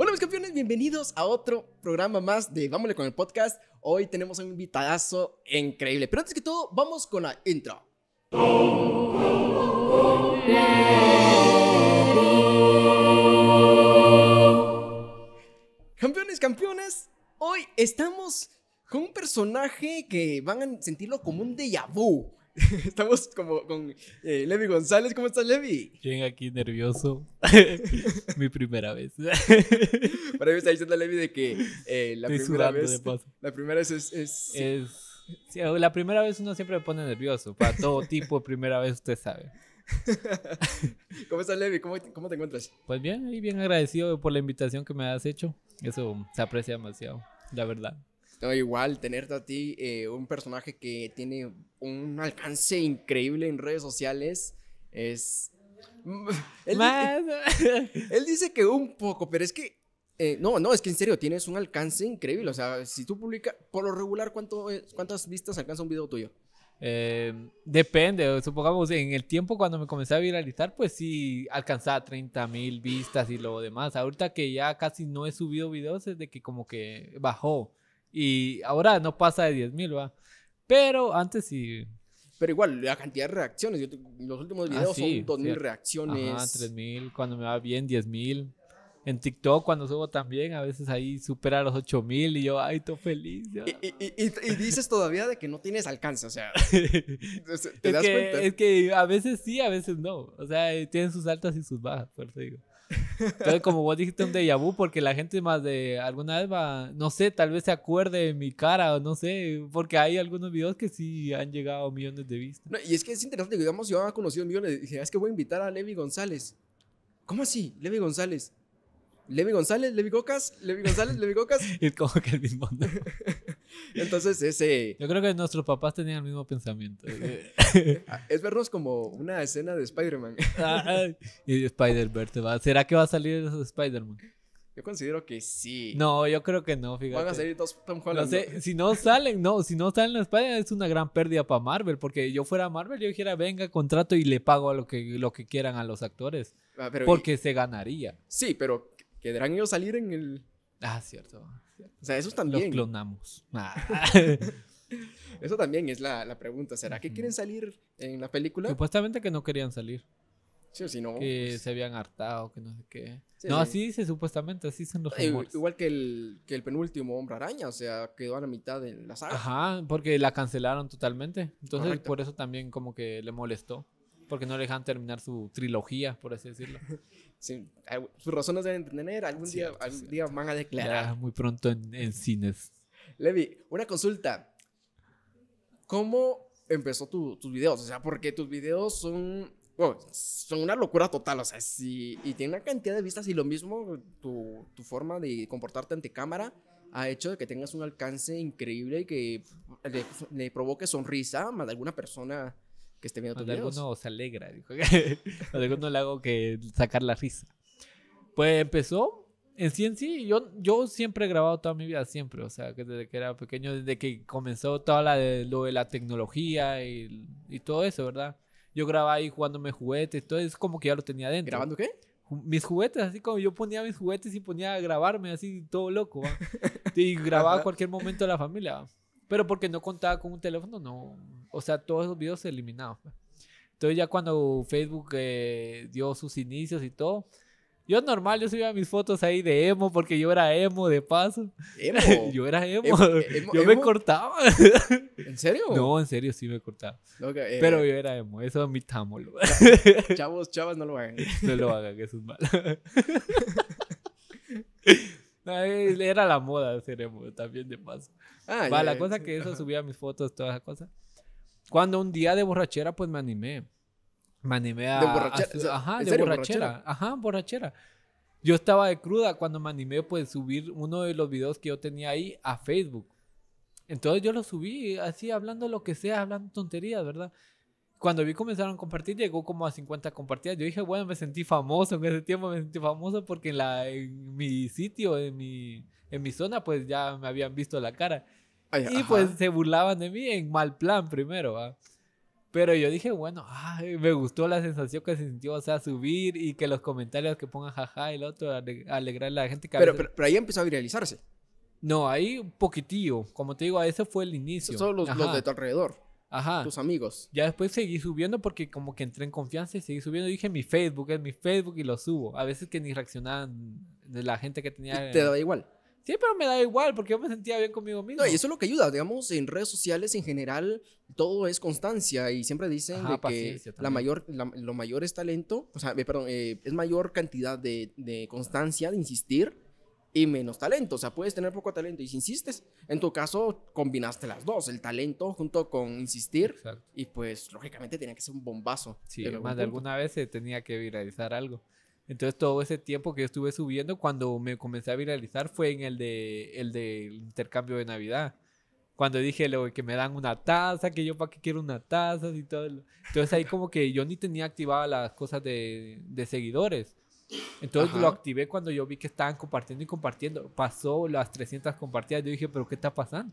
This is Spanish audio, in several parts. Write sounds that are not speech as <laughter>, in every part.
Hola mis campeones, bienvenidos a otro programa más de Vámonos con el podcast. Hoy tenemos un invitadazo increíble, pero antes que todo, vamos con la intro. Campeones, campeones, hoy estamos con un personaje que van a sentirlo como un déjà vu. <laughs> Estamos como con eh, Levi González. ¿Cómo estás, Levi? Bien aquí nervioso. <laughs> Mi primera vez. Para mí está diciendo Levi de que eh, la, primera vez, la primera es... es, la primera vez uno siempre se pone nervioso. Para todo <laughs> tipo, de primera vez usted sabe. ¿Cómo estás, Levi? ¿Cómo, ¿Cómo, te encuentras? Pues bien, y bien agradecido por la invitación que me has hecho. Eso se aprecia demasiado, la verdad. No, igual, tenerte a ti, eh, un personaje que tiene un alcance increíble en redes sociales, es... Mm, <laughs> <laughs> él, dice que un poco, pero es que... Eh, no, no, es que en serio, tienes un alcance increíble. O sea, si tú publicas, por lo regular, ¿cuánto, ¿cuántas vistas alcanza un video tuyo? Eh, depende, supongamos en el tiempo cuando me comencé a viralizar, pues sí alcanzaba 30 mil vistas y lo demás. Ahorita que ya casi no he subido videos, es de que como que bajó. Y ahora no pasa de 10.000, va. Pero antes sí. Pero igual, la cantidad de reacciones. los últimos ah, videos son 2.000 reacciones. tres 3.000. Cuando me va bien, 10.000. En TikTok, cuando subo también, a veces ahí supera los 8.000 y yo, ay, estoy feliz. Y, y, dices todavía de que no tienes alcance, o sea. <laughs> ¿Te das es que, cuenta? Es que a veces sí, a veces no. O sea, eh, tienen sus altas y sus bajas, por eso digo. Entonces, como vos dijiste, un déjà vu, porque la gente más de alguna vez va, no sé, tal vez se acuerde de mi cara, o no sé, porque hay algunos videos que sí han llegado millones de vistas. No, y es que es interesante, digamos, yo había conocido millones, dije, ah, es que voy a invitar a Levi González. ¿Cómo así? Levi González. Levi González, Levi Cocas, Levi González, Levi Cocas. <laughs> es como que el mismo <laughs> Entonces, ese. Yo creo que nuestros papás tenían el mismo pensamiento. Eh, eh, ah, es vernos como una escena de Spider-Man. <laughs> y Spider-Verse. ¿Será que va a salir Spider-Man? Yo considero que sí. No, yo creo que no, Van a salir dos Tom Holland. No si no salen, no, si no salen Spider-Man, es una gran pérdida para Marvel, porque yo fuera Marvel, yo dijera, venga, contrato y le pago lo que, lo que quieran a los actores. Ah, porque se ganaría. Sí, pero ¿quedarán ellos salir en el... Ah, cierto. O sea, eso también. Los clonamos. <laughs> eso también es la, pregunta. ¿Será que quieren salir en la película? Supuestamente que no querían salir. Sí, o si no. Que pues se habían hartado, que no sé qué. no, así dice supuestamente, así dicen los ah, rumores. Igual que el, que el penúltimo Hombre Araña, o sea, quedó a la mitad de la saga. Ajá, porque la cancelaron totalmente. Entonces, por eso también como que le molestó. Porque no le dejan terminar su trilogía, por así decirlo. <laughs> Sí, sus razones deben tener Algún día, algún día van a declarar. muy pronto en, en, cines. Levi, una consulta. ¿Cómo empezó tus videos? O sea, porque tus videos son, son una locura total. O sea, sí, y tiene una cantidad de vistas y lo mismo tu, tu forma de comportarte ante cámara ha hecho de que tengas un alcance increíble y que le, provoque sonrisa a más de alguna persona que esté viendo tus videos. Alguno se alegra, dijo. <laughs> le hago que sacar la risa. Pues empezó. En sí, en sí, yo, yo siempre he grabado toda mi vida, siempre. O sea, que desde que era pequeño, desde que comenzó toda la lo de la tecnología y, y todo eso, ¿verdad? Yo grababa ahí jugándome juguetes, todo es como que ya lo tenía dentro. ¿Grabando qué? mis juguetes, así como yo ponía mis juguetes y ponía a grabarme así todo loco, <laughs> y grababa cualquier momento de la familia, pero porque no contaba con un teléfono, no, o sea, todos esos videos eliminados. Pues. Entonces ya cuando Facebook eh, dio sus inicios y todo, yo normal, yo subía mis fotos ahí de emo porque yo era emo de paso. ¿Emo? <laughs> yo era emo. ¿E-, yo me cortaba. ¿En serio? No, en serio sí me cortaba. Eh. Pero yo era emo, eso admitámoslo. Chavos, chavas, no lo hagan. <laughs> No lo hagan, eso es malo. <laughs> Eh, era la moda ser emo también de paso. Ah, la cosa que eso subía mis fotos, toda esa cosa cuando un día de borrachera, pues me animé. Me animé a... De borrachera. ajá, de borrachera. Ajá, borrachera. Yo estaba de cruda cuando me animé, pues, subir uno de los videos que yo tenía ahí a Facebook. Entonces yo lo subí así, hablando lo que sea, hablando tonterías, ¿verdad? Cuando vi comenzaron a compartir, llegó como a 50 compartidas. Yo dije, bueno, me sentí famoso en ese tiempo, me sentí famoso porque en, la, en mi sitio, en mi, en mi zona, pues ya me habían visto la cara y pues se burlaban de mí en mal plan primero, Pero yo dije, bueno, me gustó la sensación que se sintió, o sea, subir y que los comentarios que pongan jaja y el otro, alegrar a la gente. Que pero, pero, ahí empezó a viralizarse. No, ahí un poquitillo. Como te digo, ese fue el inicio. Solo los, los, de tu alrededor. Ajá. Tus amigos. Ya después seguí subiendo porque como que entré en confianza y seguí subiendo. dije, mi Facebook es mi Facebook y lo subo. A veces que ni reaccionaban de la gente que tenía. te da igual. Sí, pero me da igual porque yo me sentía bien conmigo mismo. y eso es lo que ayuda, digamos, en redes sociales en general todo es constancia y siempre dicen que la mayor, lo mayor es talento, o sea, eh, perdón, eh, es mayor cantidad de, constancia, de insistir y menos talento, o sea, puedes tener poco talento y si insistes, en tu caso combinaste las dos, el talento junto con insistir y pues lógicamente tenía que ser un bombazo. Sí, más de alguna vez se tenía que viralizar algo. Entonces todo ese tiempo que yo estuve subiendo, cuando me comencé a viralizar, fue en el de el del intercambio de Navidad. Cuando dije lo que me dan una taza, que yo para qué quiero una taza y todo. Entonces ahí como que yo ni tenía activadas las cosas de, de seguidores. Entonces lo activé cuando yo vi que estaban compartiendo y compartiendo. Pasó las 300 compartidas. Yo dije, pero ¿qué está pasando?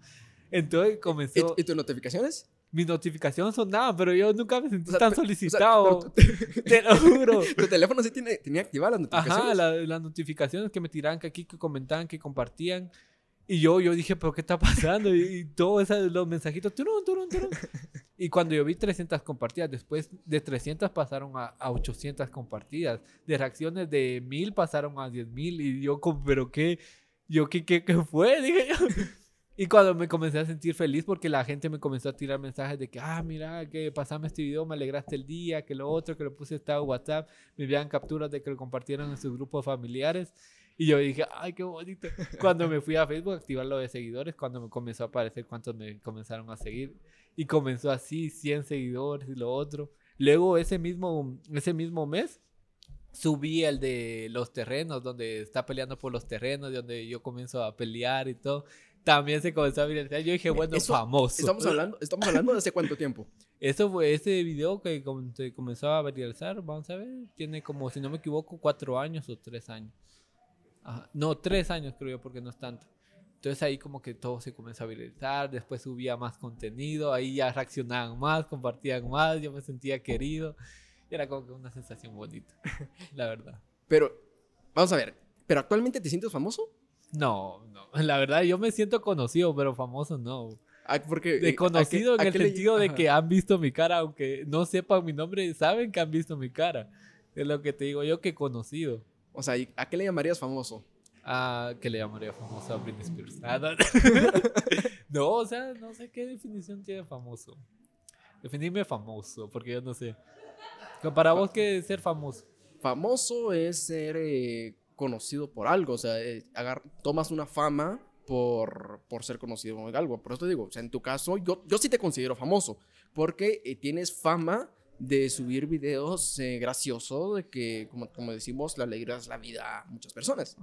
Entonces comenzó... ¿Y, ¿y tus notificaciones? mis notificaciones nada, pero yo nunca me sentí tan solicitado. <laughs> te, lo juro. <laughs> tu teléfono sí tiene, tenía activadas las notificaciones. Ajá, las notificaciones que me tiraban, que aquí, que comentaban, que compartían. Y yo, yo dije, ¿pero qué está pasando? Y, todo todos los mensajitos, <laughs> Y cuando yo vi 300 compartidas, después de 300 pasaron a, a 800 compartidas. De reacciones de 1000 pasaron a 10000. Y yo, ¿pero qué? Yo, ¿qué, qué, qué fue? Dije yo. Y cuando me comencé a sentir feliz porque la gente me comenzó a tirar mensajes de que, ah, mira, que pasame este video, me alegraste el día, que lo otro, que lo puse estado WhatsApp, me enviaban capturas de que lo compartieron en sus grupos familiares. Y yo dije, ay, qué bonito. Cuando me fui a Facebook a activar lo de seguidores, cuando me comenzó a aparecer cuántos me comenzaron a seguir. Y comenzó así, 100 seguidores y lo otro. Luego ese mismo, ese mismo mes subí el de los terrenos, donde está peleando por los terrenos, donde yo comienzo a pelear y todo también se comenzó a viralizar. Yo dije, eh, bueno, famoso. Estamos hablando, estamos hablando de hace cuánto tiempo. <laughs> Eso fue ese video que se comenzó a viralizar, vamos a ver, tiene como, si no me equivoco, cuatro años o tres años. No, tres años creo yo, porque no es tanto. Entonces ahí como que todo se comenzó a viralizar, después subía más contenido, ahí ya reaccionaban más, compartían más, yo me sentía querido. Y era como que una sensación bonita, <laughs> la verdad. Pero, vamos a ver, ¿pero actualmente te sientes famoso? No, no. <laughs> La verdad, yo me siento conocido, pero famoso no. Ah, porque, de eh, conocido en el sentido de que han visto mi cara, aunque no sepan mi nombre, saben que han visto mi cara. Es lo que te digo yo que conocido. O sea, ¿a qué le llamarías famoso? Ah, ¿qué le llamaría famoso a Britney Spears? Ah, <laughs> no. o sea, no sé qué definición tiene famoso. Definirme famoso, porque yo no sé. Para vos, ¿qué es ser famoso? Famoso es ser eh, conocido por algo, o sea, eh, tomas una fama por, por ser conocido por algo. Por eso te digo, o sea, en tu caso, yo, yo sí te considero famoso, porque eh, tienes fama de subir videos eh, graciosos, de que, como, decimos, la alegría es la vida a muchas personas.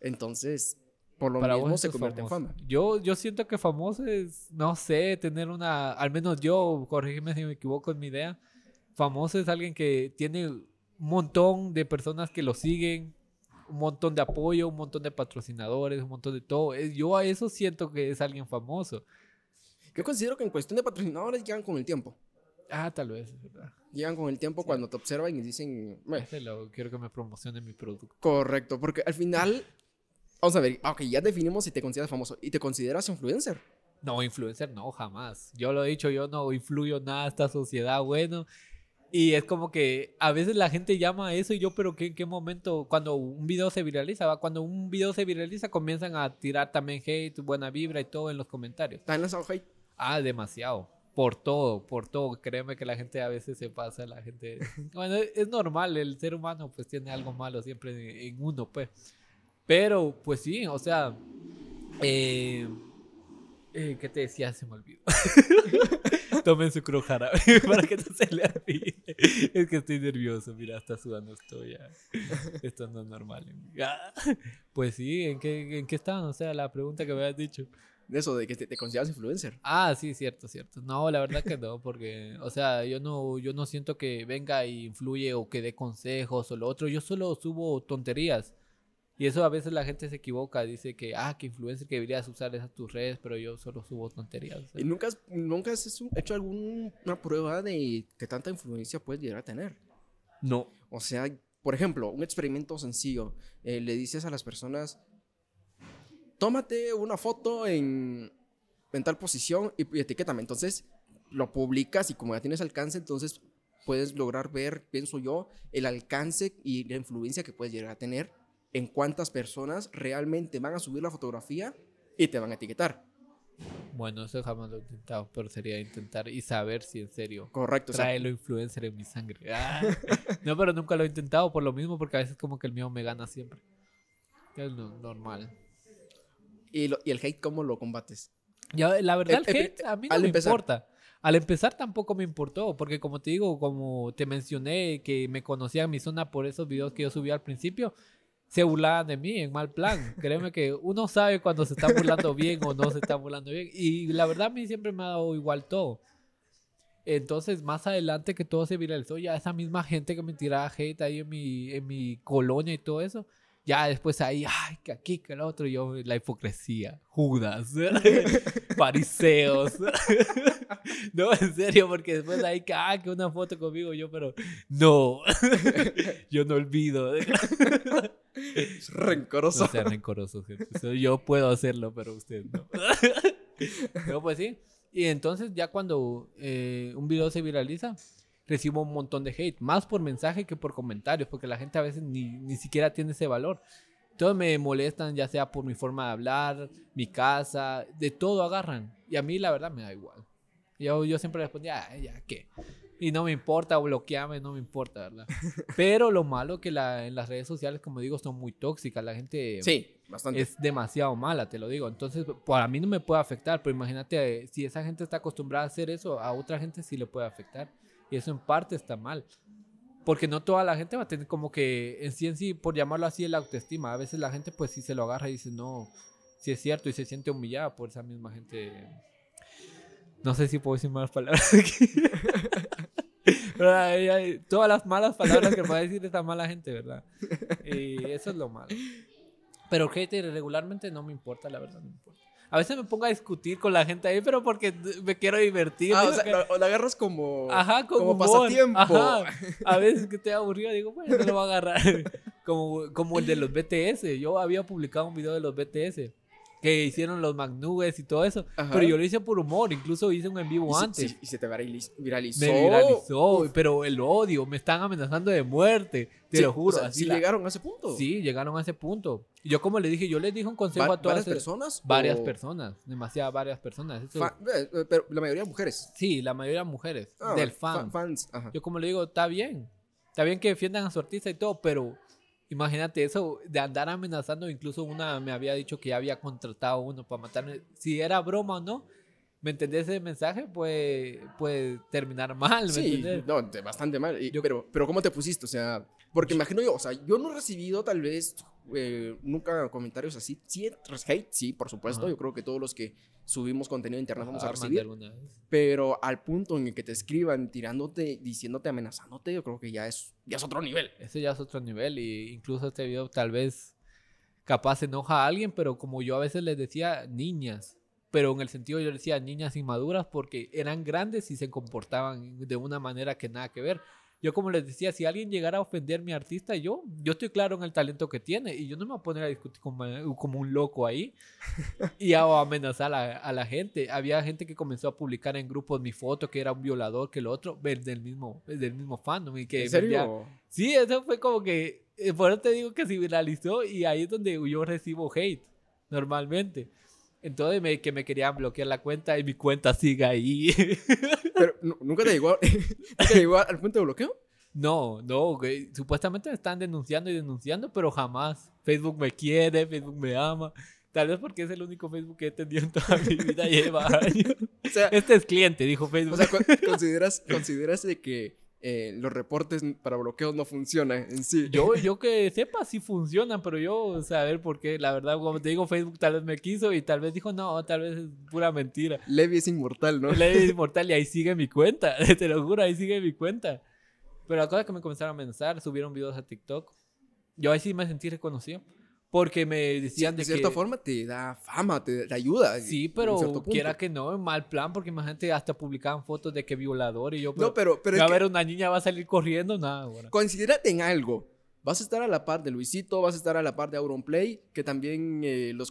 Entonces, por lo Para mismo se convierte en fama. Yo, yo siento que famoso es, no sé, tener una, al menos yo, corrígeme si me equivoco en mi idea, famoso es alguien que tiene un montón de personas que lo siguen, un montón de apoyo, un montón de patrocinadores, un montón de todo. Eh, yo a eso siento que es alguien famoso. Yo considero que en cuestión de patrocinadores llegan con el tiempo. Ah, tal vez. Llegan con el tiempo cuando te observan y dicen, bueno, quiero que me promocione mi producto. Correcto, porque al final, vamos a ver, ah, ok, ya definimos si te consideras famoso y te consideras influencer. No, influencer no, jamás. Yo lo he dicho, yo no influyo nada a esta sociedad, bueno, y es como que a veces la gente llama a eso y yo, pero ¿qué, ¿en qué momento? Cuando un video se viraliza, ¿va? cuando un video se viraliza comienzan a tirar también hate, buena vibra y todo en los comentarios. Ah, hate? Ah, demasiado. Por todo, por todo. Créeme que la gente a veces se pasa, la gente... <laughs> bueno, e, es normal, el ser humano pues tiene algo malo siempre en, uno, pues. Pero, pues sí, o sea... Eh, eh ¿Qué te decía? Se me olvidó. <laughs> <laughs> Tomen su crojara, <laughs> para que no se a Es que estoy nervioso, mira, hasta sudando estoy. Ya. Esto no es normal. <laughs> Pues sí, ¿en qué, ¿en qué O sea, la pregunta que me habías dicho. De eso, de que te, consideras influencer. Ah, sí, cierto, cierto. No, la verdad que no, porque, o sea, yo no, yo no siento que venga e influye o que dé consejos o lo otro. Yo solo subo tonterías. Y eso a veces la gente se equivoca, dice que, ah, que influencer que deberías usar esas tus redes, pero yo solo subo tonterías. ¿Y nunca, nunca has hecho alguna prueba de que tanta influencia puedes llegar a tener? No. O sea, por ejemplo, un experimento sencillo. Eh, le dices a las personas, tómate una foto en, mental tal posición y etiquétame. Entonces, lo publicas y como ya tienes alcance, entonces puedes lograr ver, pienso yo, el alcance y la influencia que puedes llegar a tener en cuántas personas realmente van a subir la fotografía y te van a etiquetar. Bueno, eso jamás lo he intentado, pero sería intentar y saber si en serio. Correcto. Trae lo influencer en mi sangre. <laughs> Ah. no, pero nunca lo he intentado por lo mismo, porque a veces como que el mío me gana siempre. Es normal. ¿Y, y el hate cómo lo combates? Ya, la verdad, el, eh, eh, hate a mí no me importa. Al empezar tampoco me importó, porque como te digo, como te mencioné que me conocían mi zona por esos videos que yo subía al principio, se burlaban de mí en mal plan. Créeme que uno sabe cuando se está burlando bien o no se está burlando bien. Y la verdad a mí siempre me ha dado igual todo. Entonces, más adelante que todo se viralizó, ya esa misma gente que me tiraba hate ahí en mi, en mi colonia y todo eso, ya después ahí, ay, que aquí, que el otro, yo, la hipocresía, Judas, <laughs> fariseos. <laughs> no, en serio, porque después ahí, ah, que una foto conmigo, yo, pero no, <laughs> yo no olvido. Es rencoroso. Yo puedo hacerlo, pero usted no. No <laughs> pues sí. Y entonces ya cuando eh, un video se viraliza, recibo un montón de hate. Más por mensaje que por comentarios, porque la gente a veces ni, ni siquiera tiene ese valor. Todos me molestan, ya sea por mi forma de hablar, mi casa, de todo agarran. Y a mí la verdad me da igual. Yo, yo siempre respondía, ah, ya, ¿qué? y no me importa, bloqueame, no me importa, ¿verdad? Pero lo malo que la, en las redes sociales, como digo, son muy tóxicas. La gente sí, bastante. es demasiado mala, te lo digo. Entonces, para mí no me puede afectar, pero imagínate, eh, si esa gente está acostumbrada a hacer eso, a otra gente sí le puede afectar. Y eso en parte está mal. Porque no toda la gente va a tener como que, en sí en sí, por llamarlo así, la autoestima. A veces la gente pues sí se lo agarra y dice, no, sí es cierto, y se siente humillada por esa misma gente no sé si puedo decir malas palabras <laughs> aquí. todas las malas palabras que a decir esta mala gente, ¿verdad? Y eso es lo malo. Pero gente regularmente no me importa, la verdad, no me importa. A veces me pongo a discutir con la gente ahí, pero porque me quiero divertir. Ah, o sea, agarras como, Ajá, como, pasatiempo. A veces que te aburrido, digo, bueno, lo voy a agarrar. <laughs> Como, como el de los BTS. Yo había publicado un video de los BTS que hicieron los McNuggets y todo eso. Pero yo lo hice por humor, incluso hice un en vivo antes. y se te viralizó. Me viralizó, pero el odio, me están amenazando de muerte, te lo juro. Y llegaron a ese punto? Sí, llegaron a ese punto. Y Yo como le dije, yo les dije un consejo a todas. ¿Varias personas? Varias personas, demasiadas varias personas. Eh, eh, pero la mayoría mujeres. Sí, la mayoría mujeres, ah, del fan. fans. Yo como le digo, está bien, está bien que defiendan a su artista y todo, pero Imagínate eso, de andar amenazando, incluso una me había dicho que ya había contratado uno para matarme. Si era broma o no, ¿me entendés? Ese mensaje puede, puede terminar mal, ¿me sí, no, bastante mal. Y, yo, pero, pero ¿cómo te pusiste? O sea, porque imagino yo, o sea, yo no he recibido tal vez eh, nunca comentarios así. Sí, hate, sí, por supuesto. Yo creo que todos los que subimos contenido en internet vamos a recibir. Pero al punto en el que te escriban tirándote, diciéndote, amenazándote, yo creo que ya es, ya es otro nivel. Ese ya es otro nivel. Y incluso este video tal vez capaz enoja a alguien, pero como yo a veces les decía, niñas. Pero en el sentido yo les decía niñas inmaduras porque eran grandes y se comportaban de una manera que nada que ver. Yo como les decía, si alguien llegara a ofender a mi artista, yo, yo estoy claro en el talento que tiene y yo no me voy a poner a discutir como, un loco ahí <laughs> y a amenazar a, la gente. Había gente que comenzó a publicar en grupos mi foto, que era un violador, que el otro, del mismo, del mismo fandom y que... Sí, eso fue como que... Eh, por te digo que se viralizó y ahí es donde yo recibo hate normalmente. Entonces me, que me querían bloquear la cuenta y mi cuenta sigue ahí. <laughs> Pero <laughs> nunca te llegó, al punto de bloqueo. No, no, supuestamente me están denunciando y denunciando, pero jamás. Facebook me quiere, Facebook me ama. Tal vez porque es el único Facebook que he tenido en toda mi vida, lleva <laughs> O sea, este es cliente, dijo Facebook. O sea, ¿consideras, consideras de que eh, los reportes para bloqueos no funcionan en sí. Yo, <laughs> yo que sepa si funcionan, pero yo saber por qué, la verdad, como te digo, Facebook tal vez me quiso y tal vez dijo, no, tal vez es pura mentira. Levi es inmortal, ¿no? Levi es <laughs> inmortal y ahí sigue mi cuenta, <laughs> te lo juro, ahí sigue mi cuenta. Pero la cosa que me comenzaron a amenazar, subieron videos a TikTok. Yo ahí sí me sentí reconocido. Porque me decían de, cierta forma te da fama, te, ayuda. Sí, pero quiera que no, mal plan, porque gente hasta publicaban fotos de que violador y yo. no, pues, pero. pero a ver, una niña va a salir corriendo, nada, bueno. Considérate en algo. Vas a estar a la par de Luisito, vas a estar a la par de Play, que también los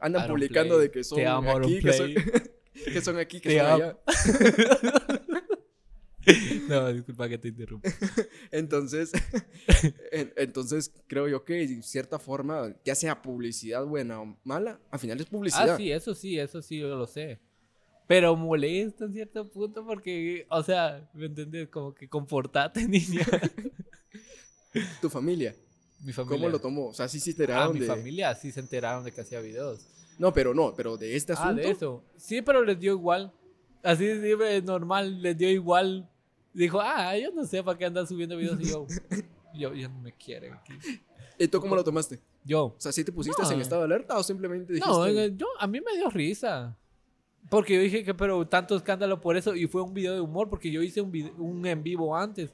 andan publicando de que son aquí, que son, que son, aquí, que son allá. <laughs> No, disculpa que te interrumpa. <laughs> entonces, <laughs> entonces creo yo que de cierta forma, ya sea publicidad buena o mala, al final es publicidad. Ah, sí, eso sí, eso sí, yo lo sé. Pero molesta en cierto punto porque, o sea, ¿me entendés? Como que comportate, <laughs> niña. ¿Tu familia? Mi familia. ¿Cómo lo tomó? O sea, sí se enteraron ah, mi familia sí se enteraron de que hacía videos. No, pero no, pero de este ah, asunto. Ah, eso. Sí, pero les dio igual. Así es normal, les dio igual Dijo, ah, yo no sé para qué andan subiendo videos y yo, <laughs> yo, yo no me quieren. ¿Y tú cómo lo tomaste? Yo. O sea, ¿sí te pusiste en estado de alerta o simplemente dijiste? No, eh, yo, a mí me dio risa. Porque yo dije que, pero tanto escándalo por eso. Y fue un video de humor, porque yo hice un, en vivo antes.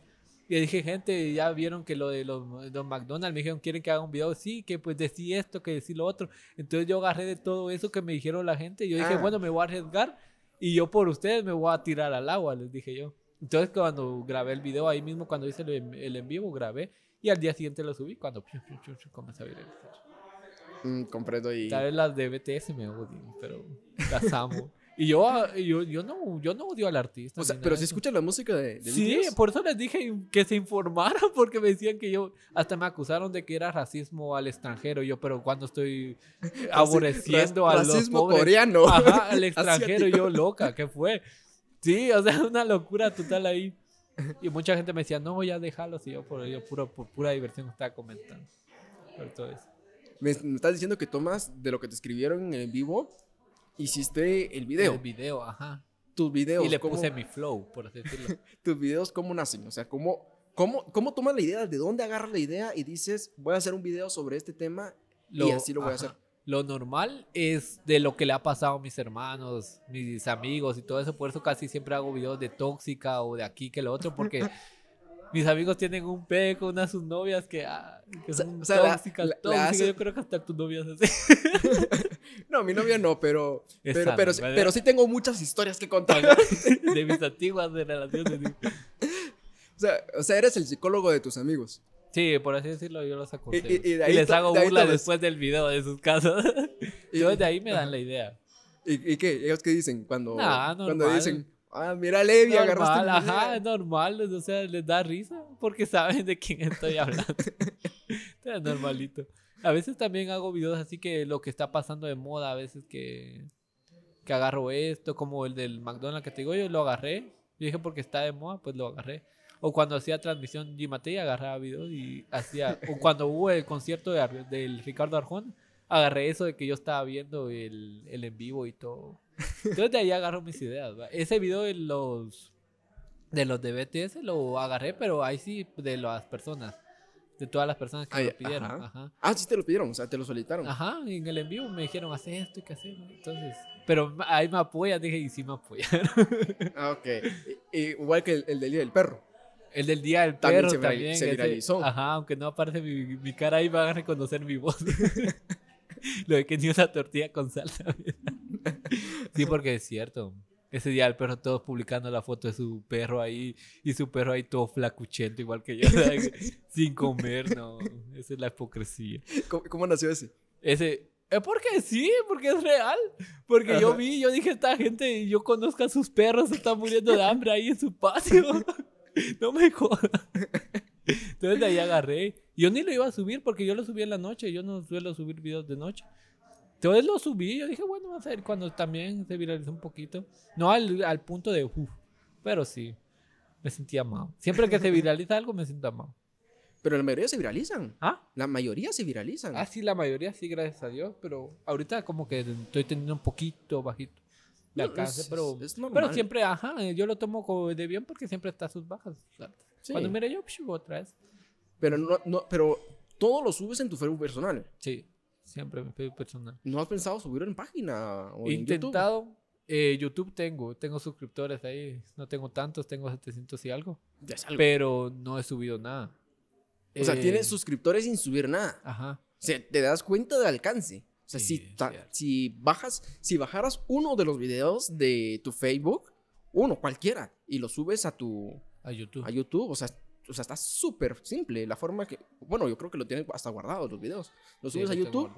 Y dije, gente, ya vieron que lo de los, los, McDonald's me dijeron, ¿quieren que haga un video? Sí, que pues decí esto, que decí lo otro. Entonces yo agarré de todo eso que me dijeron la gente. Y yo dije, ah. bueno, me voy a arriesgar. Y yo por ustedes me voy a tirar al agua, les dije yo. Entonces cuando grabé el video, ahí mismo cuando hice el, en vivo, grabé y al día siguiente lo subí cuando comenzó a el mm, comprendo y... Tal vez las de BTS me odian, pero las amo. Y yo, ah, yo, yo, no, yo odio al artista. pero si escuchan la música de, de Sí, por eso les dije que se informaran, <laughs> porque me decían que yo. Hasta me acusaron de que era racismo al extranjero. Yo, pero cuando estoy <laughs> aborreciendo al <laughs> coreano. al extranjero, yo loca, ¿qué fue? Sí, o sea, <laughs> una locura total ahí. Y mucha gente me decía, no, ya déjalos. Y yo, por, yo puro, por pura diversión estaba comentando. Me, estás diciendo que tomas de lo que te escribieron en vivo, hiciste el video. El video, ajá. Tus videos. Y le puse mi flow, por así decirlo. <laughs> tus videos, ¿cómo nacen? O sea, ¿cómo, cómo, cómo tomas la idea? ¿De dónde agarras la idea y dices, voy a hacer un video sobre este tema y así lo voy a hacer? lo normal es de lo que le ha pasado a mis hermanos, mis amigos y todo eso. Por eso casi siempre hago videos de tóxica o de aquí que lo otro, porque <laughs> mis amigos tienen un peco, de sus novias que, ah, que son o tóxicas. Yo creo que hasta tus novias así. <laughs> no, mi novia no, pero, pero, sí tengo muchas historias que contar. <laughs> de mis antiguas de relaciones. o, sea, o sea, eres el psicólogo de tus amigos. Sí, por así decirlo, yo los acosté. Y, les hago burla después del video de sus casas. <laughs> Y, yo de ahí me dan la idea. ¿Y, qué? ¿Ellos qué dicen? Cuando, cuando dicen, ah, mira Levi, normal, agarraste. ajá, es normal, o sea, les da risa porque saben de quién estoy hablando. es <laughs> normalito. A veces también hago videos así que lo que está pasando de moda, a veces que, que agarro esto, como el del McDonald's que te digo, yo lo agarré. Yo dije porque está de moda, pues lo agarré. O cuando hacía transmisión matei agarraba videos y hacía. o cuando hubo el concierto de, del Ricardo Arjón, agarré eso de que yo estaba viendo el, en vivo y todo. Entonces de ahí agarro mis ideas. Ese video de los de los de BTS lo agarré, pero ahí sí de las personas. De todas las personas que lo pidieron. Ah, sí te lo pidieron, o sea, te lo solicitaron. Ajá, en el en vivo me dijeron, haz esto y qué hacer. Entonces, pero ahí me apoyan, dije, y sí me apoyan ah, ok. igual que el, del del perro. El del día del perro también. Se viralizó. ajá, aunque no aparece mi, cara ahí, van a reconocer mi voz. <laughs> Lo de que ni una tortilla con salsa. sí, porque es cierto. Ese día el perro todos publicando la foto de su perro ahí y su perro ahí todo flacuchento igual que yo, <laughs> sin comer, no. Esa es la hipocresía. ¿Cómo, nació ese? Ese, es eh, porque sí, porque es real. Porque yo vi, yo dije, esta gente, yo conozco a sus perros, están muriendo de hambre ahí en su patio. <laughs> <laughs> No me jodas. Entonces de ahí agarré. Yo ni lo iba a subir porque yo lo subí en la noche. Yo no suelo subir videos de noche. Entonces lo subí. Yo dije, bueno, vamos a ver cuando también se viraliza un poquito. No al, punto de uff, pero sí. Me sentía mal. Siempre que se viraliza algo, me siento mal. Pero la mayoría se viralizan. ¿Ah? La mayoría se viralizan. Ah, sí, la mayoría sí, gracias a Dios. Pero ahorita como que estoy teniendo un poquito bajito pero, pero siempre, ajá, yo lo tomo de bien porque siempre está a sus bajas. Cuando mire yo, subo otra vez. Pero, no, no, pero todo lo subes en tu Facebook personal. Sí, siempre en Facebook personal. ¿No has pensado subir en página o intentado, YouTube? Eh, YouTube tengo, tengo suscriptores ahí, no tengo tantos, tengo 700 y algo. Ya algo. Pero no he subido nada. O sea, eh, tienes suscriptores sin subir nada. Ajá. O sea, te das cuenta del alcance. O sea, si, si, bajas, si bajaras uno de los videos de tu Facebook, uno, cualquiera, y lo subes a tu... A YouTube. A YouTube, o sea, o sea está súper simple la forma que... Bueno, yo creo que lo tienen hasta guardado los videos. Lo subes a YouTube,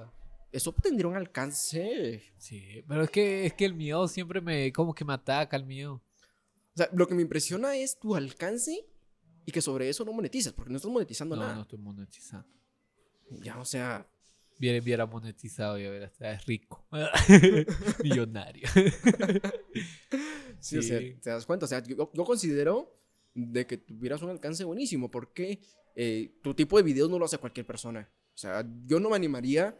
eso tendría un alcance... Sí, pero es que, es que el miedo siempre me... como que me ataca el miedo. O sea, lo que me impresiona es tu alcance y que sobre eso no monetizas, porque no estás monetizando nada. No, no estoy monetizando. Ya, o sea... Viera, monetizado y a ver, es rico. <laughs> <laughs> Millonario. sí, O sea, te das cuenta. O sea, yo, considero de que tuvieras un alcance buenísimo porque eh, tu tipo de videos no lo hace cualquier persona. O sea, yo no me animaría.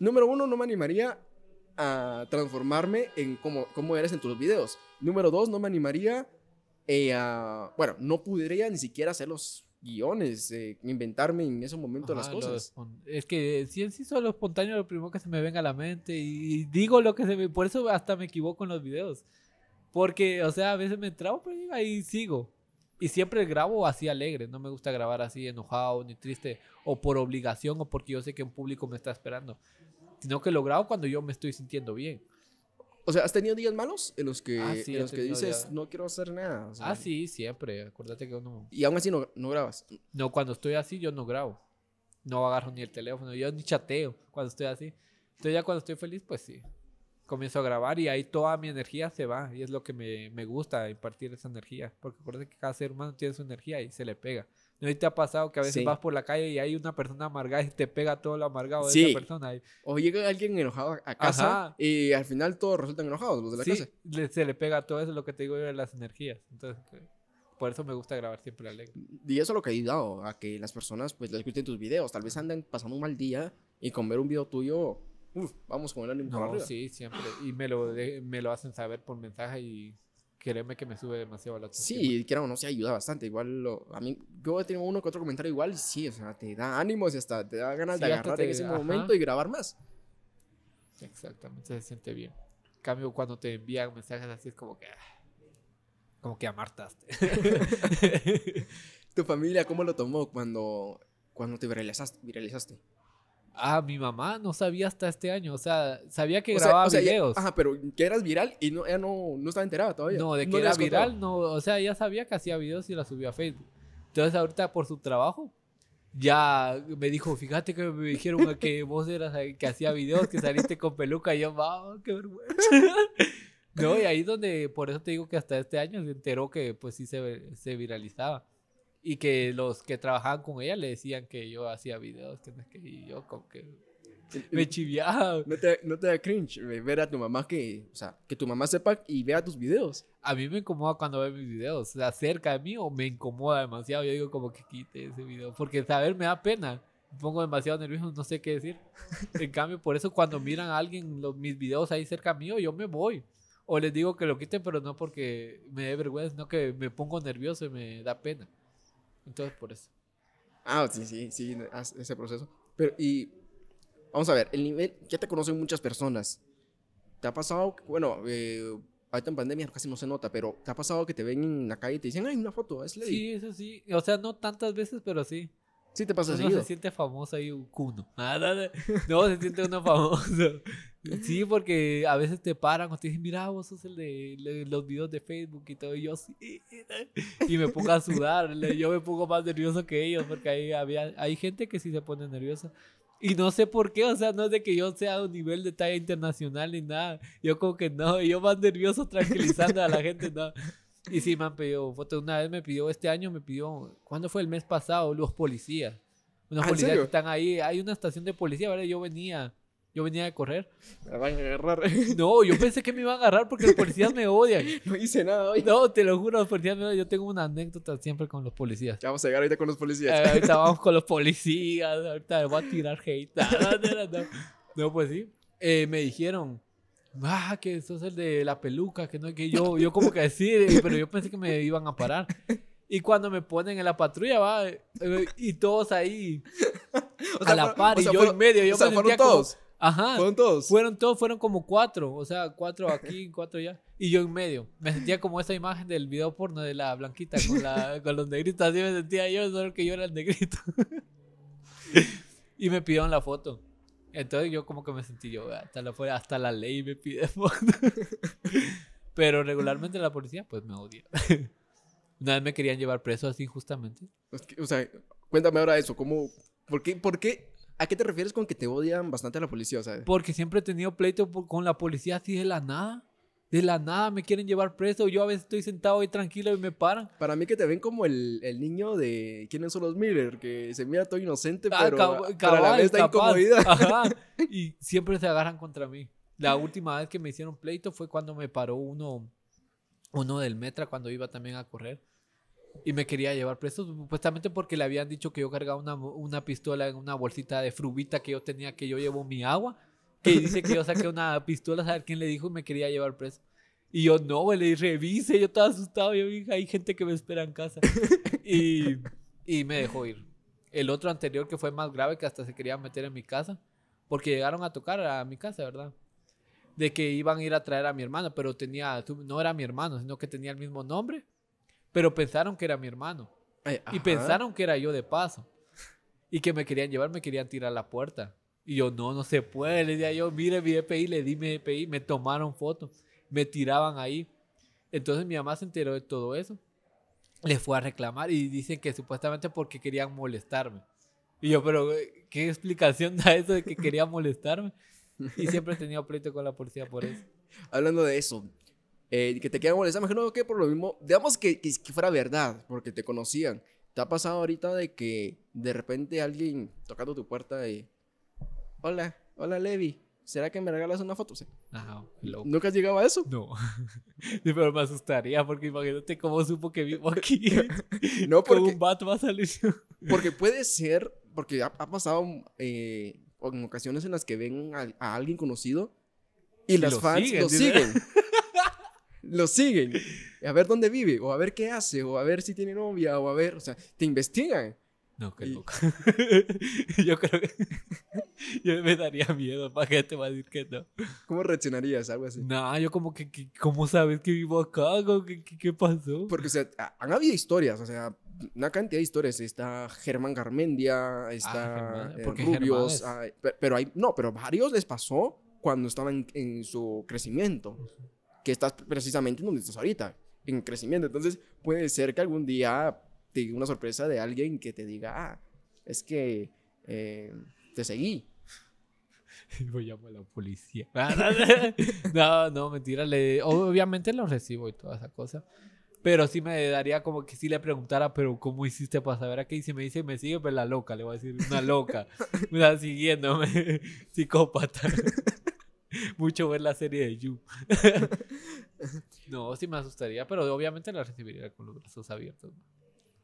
Número uno, no me animaría a transformarme en cómo, eres en tus videos. Número dos, no me animaría eh, a. Bueno, no podría ni siquiera hacer los guiones, eh, inventarme en ese momento las cosas. Es que si sí solo espontáneo, lo primero que se me venga a la mente y, digo lo que se me... Por eso hasta me equivoco en los videos. Porque, o sea, a veces me trabo, pero ahí sigo. Y siempre grabo así alegre, no me gusta grabar así enojado ni triste o por obligación o porque yo sé que un público me está esperando, sino que lo grabo cuando yo me estoy sintiendo bien. O sea, ¿has tenido días malos en los que, ah, en los que dices, no quiero hacer nada? ah, sí, siempre. Acuérdate que uno... Y aún así no, no grabas. No, cuando estoy así yo no grabo. No agarro ni el teléfono, yo ni chateo cuando estoy así. Entonces ya cuando estoy feliz, pues sí. Comienzo a grabar y ahí toda mi energía se va. Y es lo que me, me gusta, impartir esa energía. Porque acuérdate que cada ser humano tiene su energía y se le pega. ¿No te ha pasado que a veces vas por la calle y hay una persona amargada y te pega todo lo amargado de esa persona? O llega alguien enojado a casa y al final todos resultan enojados los de la casa. se le pega todo eso, lo que te digo yo de las energías. Entonces, por eso me gusta grabar siempre alegre. Y eso es lo que ha ayudado a que las personas pues les escuchen tus videos. Tal vez andan pasando un mal día y con ver un video tuyo, uf, vamos con el ánimo no, Sí, siempre. Y me lo, me lo hacen saber por mensaje y créeme que me sube demasiado la chica. Sí, que no, se ayuda bastante. Igual, lo, a mí, yo tengo uno que otro comentario igual, sí, o sea, te da ánimos y hasta te da ganas de agarrarte en ese momento y grabar más. Exactamente, se siente bien. cambio, cuando te envían mensajes así, es como que. Ah, como que amartaste. <laughs> <laughs> ¿Tu familia cómo lo tomó cuando, cuando te viralizaste? viralizaste? Ah, mi mamá no sabía hasta este año. O sea, sabía que grababa videos. ajá, pero que eras viral y no, ella no, no estaba enterada todavía. No, de que era viral, no. O sea, ella sabía que hacía videos y la subía a Facebook. Entonces, ahorita por su trabajo, ya me dijo, fíjate que me dijeron que <laughs> vos eras que hacía videos, que saliste con peluca. Y yo, wow, ah, qué vergüenza. <laughs> no, y ahí donde, por eso te digo que hasta este año se enteró que pues sí se, se viralizaba. Y que los que trabajaban con ella le decían que yo hacía videos, que y yo como que me chiviaba. No te, no te da cringe eh, ver a tu mamá que, o sea, que tu mamá sepa y vea tus videos. A mí me incomoda cuando ve mis videos, o se acerca de mí o me incomoda demasiado. Yo digo como que quite ese video, porque saber me da pena. pongo demasiado nervioso, no sé qué decir. <laughs> en cambio, por eso cuando miran a alguien los, mis videos ahí cerca mío, yo me voy. O les digo que lo quiten, pero no porque me dé vergüenza, sino que me pongo nervioso y me da pena. Entonces, por eso. Ah, sí, sí, sí, ese proceso. Pero, y vamos a ver, el nivel, ya te conocen muchas personas. ¿Te ha pasado, bueno, eh, ahorita en pandemia casi no se nota, pero ¿te ha pasado que te ven en la calle y te dicen, ay, una foto, es Sí, eso sí. O sea, no tantas veces, pero sí. Sí te pasa sí. No se siente famoso ahí un cuno. <laughs> Ah, no, se siente uno famoso. Sí, porque a veces te paran o te dicen, mira, vos sos el de los videos de Facebook y todo, y yo sí, y me pongo a sudar, yo me pongo más nervioso que ellos, porque ahí había, hay gente que sí se pone nerviosa. Y no sé por qué, o sea, no es de que yo sea a un nivel de talla internacional ni nada. Yo como que no, yo más nervioso tranquilizando a la gente, no. Y sí, me han pedido fotos. Una vez me pidió, este año me pidió, ¿cuándo fue el mes pasado? Los policías. Unos ah, policías que están ahí. Hay una estación de policía, Yo venía yo venía de correr. Me van a agarrar. <laughs> No, yo pensé que me iban a agarrar porque los policías me odian. <laughs> No hice nada hoy. No, te lo juro, los policías me odian. Yo tengo una anécdota siempre con los policías. vamos a llegar ahorita con los policías. Eh, ahorita <laughs> vamos con los policías. Ahorita me voy a tirar hate. Ah, no, pues sí. Eh, me dijeron, ah, que sos el de la peluca, que no, que yo, yo como que pero yo pensé que me iban a parar. Y cuando me ponen en la patrulla, va, eh, y todos ahí. O sea, a la par, y yo en medio. Yo me todos. Ajá. ¿Fueron todos? Fueron todos, fueron como cuatro. O sea, cuatro aquí, <laughs> cuatro allá. Y yo en medio. Me sentía como esa imagen del video porno de la blanquita con, la, <laughs> con los negritos. Así me sentía yo, solo que yo era el negrito. <laughs> y me pidieron la foto. Entonces yo como que me sentí yo, ah, hasta la, hasta la ley me pide foto. Pero regularmente la policía pues me odia. Una vez me querían llevar preso así justamente. O sea, cuéntame ahora eso, ¿cómo, por, qué, ¿por qué ¿A qué te refieres con que te odian bastante a la policía, Porque siempre he tenido pleito con la policía así de la nada. De la nada me quieren llevar preso. Yo a veces estoy sentado ahí tranquilo y me paran. Para mí que te ven como el, niño de ¿Quiénes son los Miller? Que se mira todo inocente, ah, pero, la vez está incomodida. <laughs> Y siempre se agarran contra mí. La última vez que me hicieron pleito fue cuando me paró uno, uno del metro cuando iba también a correr. Y me quería llevar preso, supuestamente porque le habían dicho que yo cargaba una, una pistola en una bolsita de frubita que yo tenía, que yo llevo mi agua. Que dice que yo saqué una pistola, a ver quién le dijo y me quería llevar preso. Y yo, no, güey, le revise, yo estaba asustado. Yo dije, hay gente que me espera en casa. y, y me dejó ir. El otro anterior que fue más grave, que hasta se quería meter en mi casa, porque llegaron a tocar a mi casa, ¿verdad? de que iban a ir a traer a mi hermano, pero tenía, no era mi hermano, sino que tenía el mismo nombre pero pensaron que era mi hermano. y pensaron que era yo de paso. Y que me querían llevar, me querían tirar la puerta. Y yo, no, no se puede. Le decía yo, mire mi EPI, le di mi EPI, me tomaron fotos, me tiraban ahí. Entonces mi mamá se enteró de todo eso. Le fue a reclamar y dicen que supuestamente porque querían molestarme. Y yo, pero eh, ¿qué explicación da eso de que querían molestarme? Y siempre he tenido pleito con la policía por eso. <laughs> Hablando de eso, eh, que te quedan molestando. Imagino que por lo mismo, digamos que, fuera verdad, porque te conocían. ¿Te ha pasado ahorita de que de repente alguien tocando tu puerta y... Hola, hola Levi, ¿será que me regalas una foto? ¿Nunca has llegado a eso? No. <laughs> Pero me asustaría porque imagínate cómo supo que vivo aquí. <laughs> no, porque... Con un vato va a salir. <laughs> porque puede ser, porque ha, pasado eh, en ocasiones en las que ven a, alguien conocido y, los las fans lo siguen lo siguen. A ver dónde vive, o a ver qué hace, o a ver si tiene novia, o a ver, o sea, te investigan. No, qué loco. <laughs> yo creo que <laughs> yo me daría miedo para que te va a decir que no. ¿Cómo reaccionarías? Algo así. No, yo como que, ¿cómo sabes que vivo acá? ¿Qué, qué, qué pasó? Porque, o sea, han habido historias, o sea, una cantidad de historias. Está Germán Garmendia, está ah, eh, ah pero hay, no, pero varios les pasó cuando estaban en, en su crecimiento que estás precisamente en donde estás ahorita, en crecimiento. Entonces, puede ser que algún día te diga una sorpresa de alguien que te diga, ah, es que eh, te seguí. <laughs> Voy a llamar a la policía. <laughs> no, no, mentira. obviamente lo recibo y toda esa cosa. Pero sí me daría como que si le preguntara, pero ¿cómo hiciste para saber a qué? Y si me dice, me sigue, pues la loca, le voy a decir, una loca. Me está siguiendo, psicópata. <laughs> mucho ver la serie de You. <laughs> no, sí me asustaría, pero obviamente la recibiría con los brazos abiertos.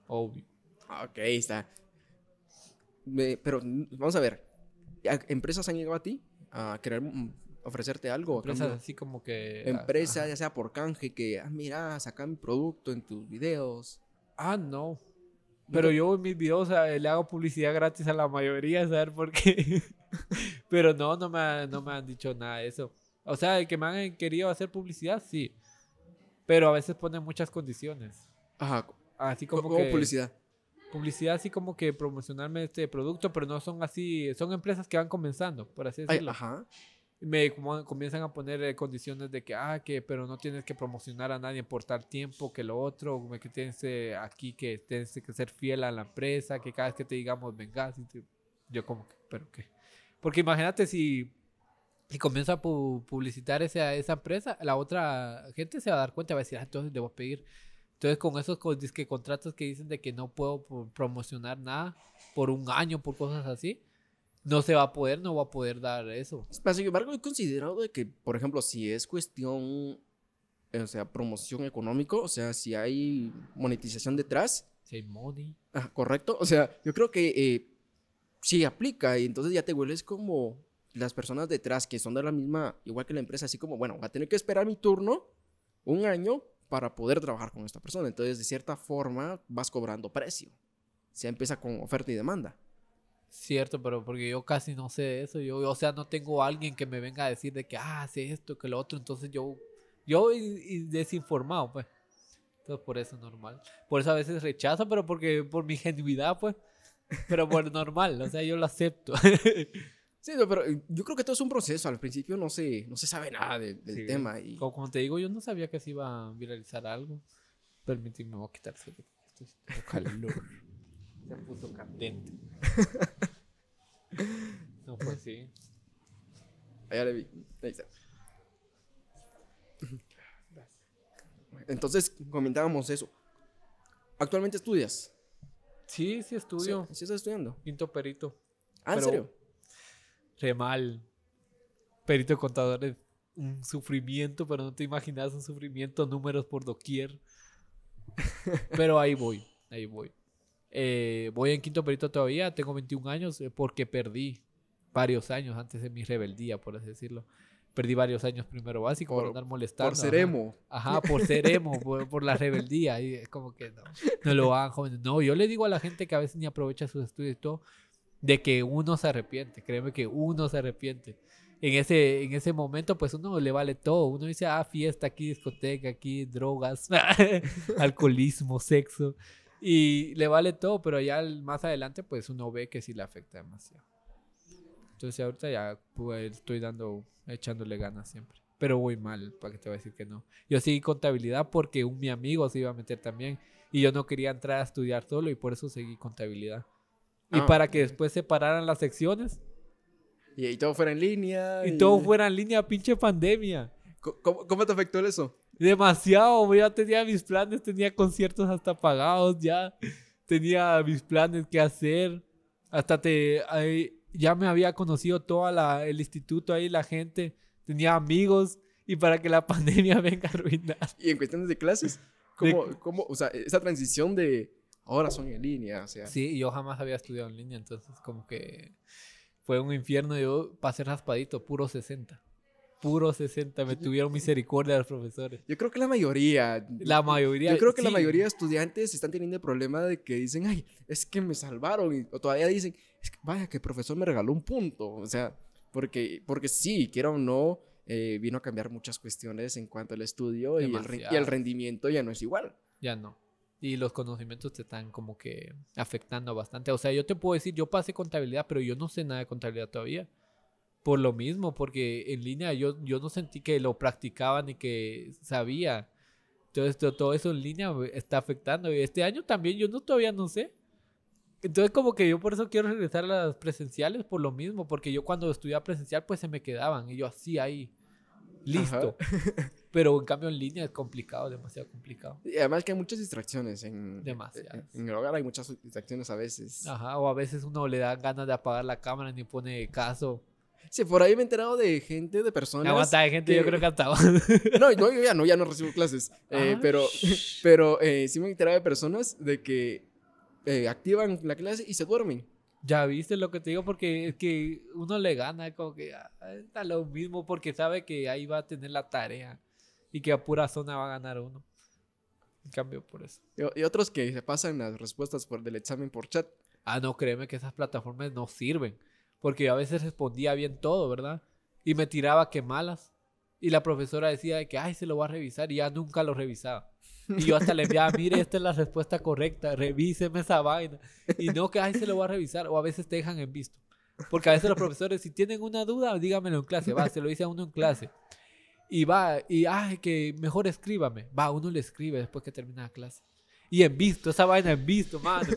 Obvio. Ah, ok, está. pero vamos a ver. ¿Empresas han llegado a ti a querer mm, ofrecerte algo? Empresas así como que. Empresas, ya sea por canje, que, ah, mira, saca mi producto en tus videos. Ah, no. Pero yo en mis videos o sea, le hago publicidad gratis a la mayoría, saber por qué? <laughs> Pero no, no me, no me han dicho nada de eso. O sea, el que me han querido hacer publicidad, sí. Pero a veces ponen muchas condiciones. Ajá. Así como publicidad? Publicidad así como que promocionarme este producto, pero no son así, son empresas que van comenzando, por así decirlo. ajá. Me comienzan a poner eh, condiciones de que, ah, que, pero no tienes que promocionar a nadie por tal tiempo, que lo otro, que tienes eh, aquí, que tienes que ser fiel a la empresa, que cada vez que te digamos vengas, yo como que, pero qué. Porque imagínate si, si comienza a publicitar esa, esa empresa, la otra gente se va a dar cuenta, va a decir, ah, entonces debo pedir. Entonces, con esos con, contratos que dicen de que no puedo promocionar nada por un año, por cosas así, no se va a poder, no va a poder dar eso. sin embargo, he considerado de que, por ejemplo, si es cuestión, eh, o sea, promoción económico, o sea, si hay monetización detrás. Si hay money. Ah, correcto. O sea, yo creo que eh, sí aplica y entonces ya te vuelves como las personas detrás que son de la misma, igual que la empresa, así como, bueno, voy a tener que esperar mi turno un año para poder trabajar con esta persona. Entonces, de cierta forma, vas cobrando precio. Se empieza con oferta y demanda. Cierto, pero porque yo casi no sé eso. Yo, o sea, no tengo alguien que me venga a decir de que, ah, hace esto, que lo otro. Entonces yo, yo desinformado, pues. Entonces por eso es normal. Por eso a veces rechazo, pero porque por mi ingenuidad, <laughs> pues pero por normal, o sea, yo lo acepto. <laughs> Sí, pero eh, yo creo que todo es un proceso. Al principio no se, sabe nada del tema. Y... Como, te digo, yo no sabía que se iba a viralizar algo. Permíteme, voy a quitarse. Esto es calor. se puso candente. <laughs> no, pues sí. Allá le vi. Ahí está. Entonces, comentábamos eso. Actualmente estudias. Sí, sí estudio. Sí, sí estudiando. Quinto perito. Ah, ¿en serio? Re mal. Perito de contadores. Un sufrimiento, pero no te imaginas un sufrimiento, números por doquier. <laughs> pero ahí voy, ahí voy. Eh, voy en quinto perito todavía, tengo 21 años eh, porque perdí varios años antes de mi rebeldía, por así decirlo perdí varios años primero básico por, por andar molestando. Por ser Ajá, por ser por, la rebeldía. Y es como que no, no lo hagan jóvenes. No, yo le digo a la gente que a veces ni aprovecha sus estudios y todo, de que uno se arrepiente. Créeme que uno se arrepiente. En ese, en ese momento, pues uno le vale todo. Uno dice, ah, fiesta aquí, discoteca aquí, drogas, <laughs> alcoholismo, sexo. Y le vale todo, pero ya más adelante, pues uno ve que sí le afecta demasiado. Entonces ahorita ya pues, estoy dando, echándole ganas siempre. Pero voy mal, para que te voy a decir que no. Yo seguí contabilidad porque un mi amigo se iba a meter también y yo no quería entrar a estudiar solo y por eso seguí contabilidad. Y ah, para que después separaran las secciones. Y, y todo fuera en línea. Y... todo fuera en línea, pinche pandemia. ¿Cómo, te afectó eso? Demasiado, ya tenía mis planes, tenía conciertos hasta pagados ya, tenía mis planes que hacer, hasta te ya me había conocido todo el instituto ahí, la gente, tenía amigos y para que la <laughs> pandemia venga a arruinar. Y en cuestiones de clases, ¿cómo, cómo o sea, esa transición de ahora son en línea, o sea. Sí, yo jamás había estudiado en línea, entonces como que fue un infierno, yo ser raspadito, puro 60 puro 60, me tuvieron misericordia los profesores. Yo creo que la mayoría. La mayoría. Yo creo que la mayoría de estudiantes están teniendo el problema de que dicen, ay, es que me salvaron. Y, o todavía dicen, vaya, que el profesor me regaló un punto. O sea, porque, porque sí, quiera o no, eh, vino a cambiar muchas cuestiones en cuanto al estudio y y el rendimiento ya no es igual. Ya no y los conocimientos te están como que afectando bastante. O sea, yo te puedo decir, yo pasé contabilidad, pero yo no sé nada de contabilidad todavía por lo mismo, porque en línea yo, yo no sentí que lo practicaba ni que sabía. Entonces todo, eso en línea está afectando. Y este año también yo no todavía no sé. Entonces como que yo por eso quiero regresar a las presenciales por lo mismo, porque yo cuando estudiaba presencial pues se me quedaban y yo así ahí, listo. <laughs> Pero en cambio en línea es complicado, demasiado complicado. Y además que hay muchas distracciones en, en el hogar, hay muchas distracciones a veces. Ajá, o a veces uno le da ganas de apagar la cámara ni pone caso. Sí, por ahí me he enterado de gente, de personas. Aguanta, de gente, yo creo que hasta <laughs> No, no, yo ya no, recibo clases. Eh, ah, pero pero eh, sí me he enterado de personas de que eh, activan la clase y se duermen. Ya viste lo que te digo, porque es que uno le gana, como que ah, está lo mismo, porque sabe que ahí va a tener la tarea y que a pura zona va a ganar uno. En cambio, por eso. Y, otros que se pasan las respuestas por, del examen por chat. Ah, no, créeme que esas plataformas no sirven porque a veces respondía bien todo, ¿verdad? Y me tiraba que malas. Y la profesora decía de que, ay, se lo va a revisar y ya nunca lo revisaba. Y yo hasta le enviaba, ah, mire, esta es la respuesta correcta, revíseme esa vaina. Y no que, ay, se lo va a revisar o a veces te dejan en visto. Porque a veces los profesores, si tienen una duda, dígamelo en clase, va, se lo dice a uno en clase. Y va, y, ay, que mejor escríbame. Va, uno le escribe después que termina la clase. Y en visto, esa vaina en visto, mano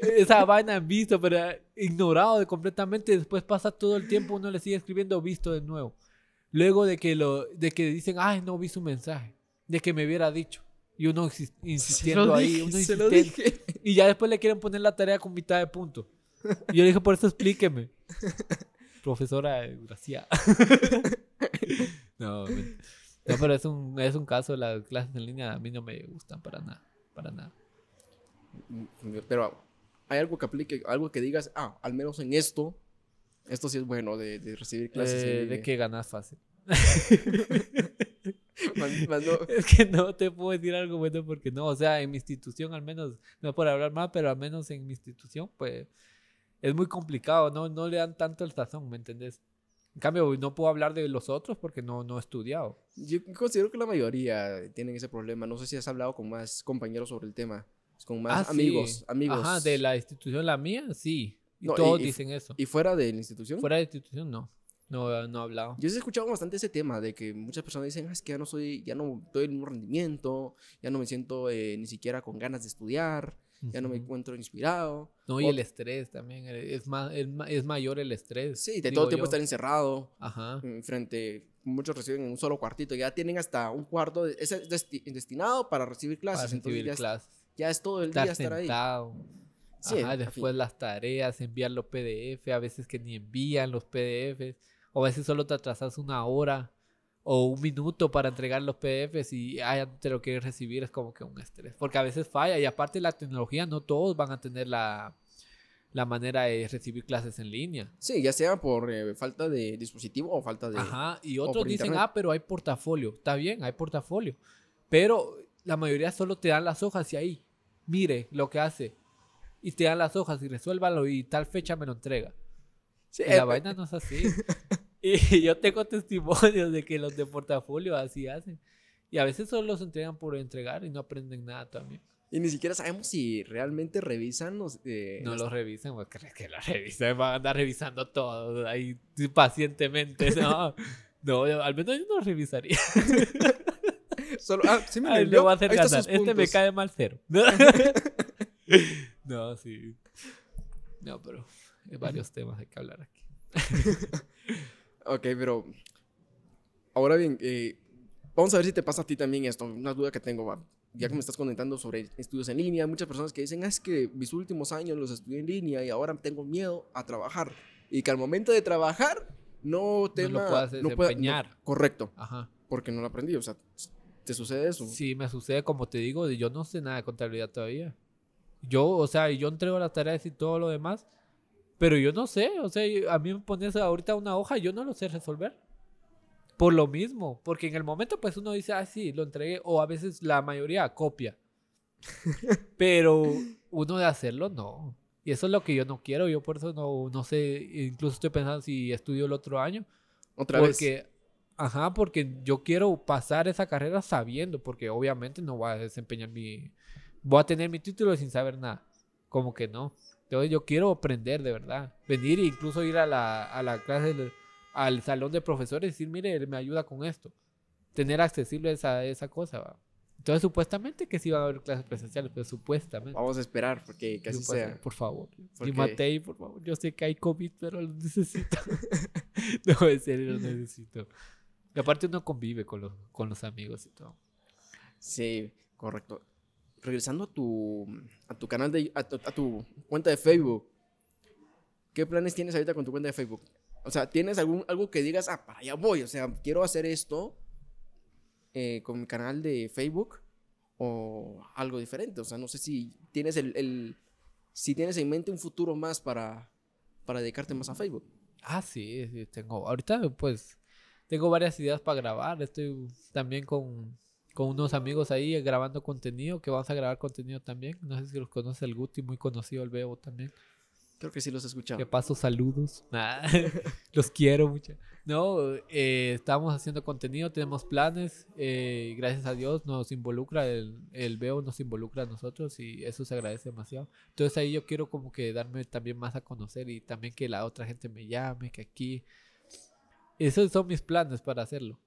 esa vaina en visto, pero eh, ignorado completamente. Después pasa todo el tiempo, uno le sigue escribiendo visto de nuevo. Luego de que, lo, de que dicen, ay, no vi su mensaje, de que me hubiera dicho. Y uno insistiendo ahí, uno se Y ya después le quieren poner la tarea con mitad de punto. Y yo le dije, por eso explíqueme. <laughs> Profesora, Gracia. <laughs> no, no, pero es un, es un caso, las clases en línea a mí no me gustan para nada, para nada. Pero ¿Hay algo que aplique, algo que digas, ah, al menos en esto, esto sí es bueno de, recibir clases? Eh, de, que ganas fácil. <laughs> <laughs> Es que no te puedo decir algo bueno porque no, o sea, en mi institución al menos, no por hablar más, pero al menos en mi institución, pues es muy complicado, no, no le dan tanto el sazón, ¿me entendés? En cambio, no puedo hablar de los otros porque no, no he estudiado. Yo considero que la mayoría tienen ese problema. No sé si has hablado con más compañeros sobre el tema con más ah, amigos, amigos. Ajá, de la institución, la mía, sí. todos dicen eso. ¿Y fuera de la institución? Fuera de la institución, no. No, no he hablado. Yo he escuchado bastante ese tema de que muchas personas dicen, ah, es que ya no soy, ya no doy el mismo rendimiento, ya no me siento eh, ni siquiera con ganas de estudiar, ya no me encuentro inspirado. No, y el estrés también, eh, es, más, es, mayor el estrés. Sí, de todo tiempo estar encerrado, Ajá. Mm, frente, muchos reciben en un solo cuartito, ya tienen hasta un cuarto es destinado para recibir clases. Para recibir clases ya es todo el día estar Sí, después las tareas, enviar los PDF, a veces que ni envían los PDFs, o a veces solo te atrasas una hora o un minuto para entregar los PDFs y ah, ya te lo quieres recibir, es como que un estrés, porque a veces falla y aparte la tecnología, no todos van a tener la, manera de recibir clases en línea. Sí, ya sea por eh, falta de dispositivo o falta de... Ajá, y otros dicen, ah, pero hay portafolio, está bien, hay portafolio, pero la mayoría solo te dan las hojas y ahí mire lo que hace y te dan las hojas y resuélvalo y tal fecha me lo entrega. Sí, la eh, vaina eh. no es así. <laughs> y yo tengo testimonios de que los de portafolio así hacen. Y a veces solo los entregan por entregar y no aprenden nada también. Y ni siquiera sabemos si realmente revisan o Eh, no los revisan, pues crees que los revisan, van a andar revisando todo ahí pacientemente, ¿no? <laughs> no, al menos yo no revisaría. <laughs> Solo, ah, a hacer Este me cae mal cero. <laughs> no, sí. No, pero hay varios temas hay que hablar aquí. <laughs> ok, pero ahora bien, eh, vamos a ver si te pasa a ti también esto. Una duda que tengo, ya que me estás comentando sobre estudios en línea, muchas personas que dicen, ah, es que mis últimos años los estudié en línea y ahora tengo miedo a trabajar. Y que al momento de trabajar, no te no lo puedas desempeñar. correcto. Ajá. Porque no lo aprendí, o sea, ¿Te sucede eso? Sí, me sucede, como te digo, yo no sé nada de contabilidad todavía. Yo, o sea, yo entrego las tareas y todo lo demás, pero yo no sé, o sea, a mí me pones ahorita una hoja, yo no lo sé resolver. Por lo mismo, porque en el momento pues uno dice, ah, sí, lo entregué, o a veces la mayoría copia. <laughs> pero uno de hacerlo, no. Y eso es lo que yo no quiero, yo por eso no, no sé, incluso estoy pensando si estudio el otro año. Otra vez. Porque Ajá, porque yo quiero pasar esa carrera sabiendo, porque obviamente no voy a desempeñar mi... Voy a tener mi título sin saber nada. Como que no. Entonces yo quiero aprender de verdad. Venir e incluso ir a la, a la clase, al salón de profesores y decir, mire, él me ayuda con esto. Tener accesible esa, esa cosa. Entonces supuestamente que sí van a haber clases presenciales, pero supuestamente. Vamos a esperar porque casi sea. Por favor. por favor. Yo sé que hay COVID, pero lo necesito. <laughs> no, en serio, lo necesito. Y aparte uno convive con los, con los amigos y todo. Sí, correcto. Regresando a tu, a tu canal, de, a tu, cuenta de Facebook, ¿qué planes tienes ahorita con tu cuenta de Facebook? O sea, ¿tienes algún, algo que digas, ah, para allá voy? O sea, quiero hacer esto eh, con mi canal de Facebook o algo diferente. O sea, no sé si tienes el, el si tienes en mente un futuro más para, para dedicarte más a Facebook. Ah, sí, sí, tengo. Ahorita, pues, tengo varias ideas para grabar. Estoy también con, con unos amigos ahí eh, grabando contenido, que vamos a grabar contenido también. No sé si los conoce el Guti, muy conocido el Bebo también. Creo que sí los he escuchado. Que paso saludos. <laughs> <laughs> los quiero mucho. No, eh, estamos haciendo contenido, tenemos planes. Eh, gracias a Dios nos involucra, el, el Bebo nos involucra a nosotros y eso se agradece demasiado. Entonces ahí yo quiero como que darme también más a conocer y también que la otra gente me llame, que aquí esos son mis planes para hacerlo.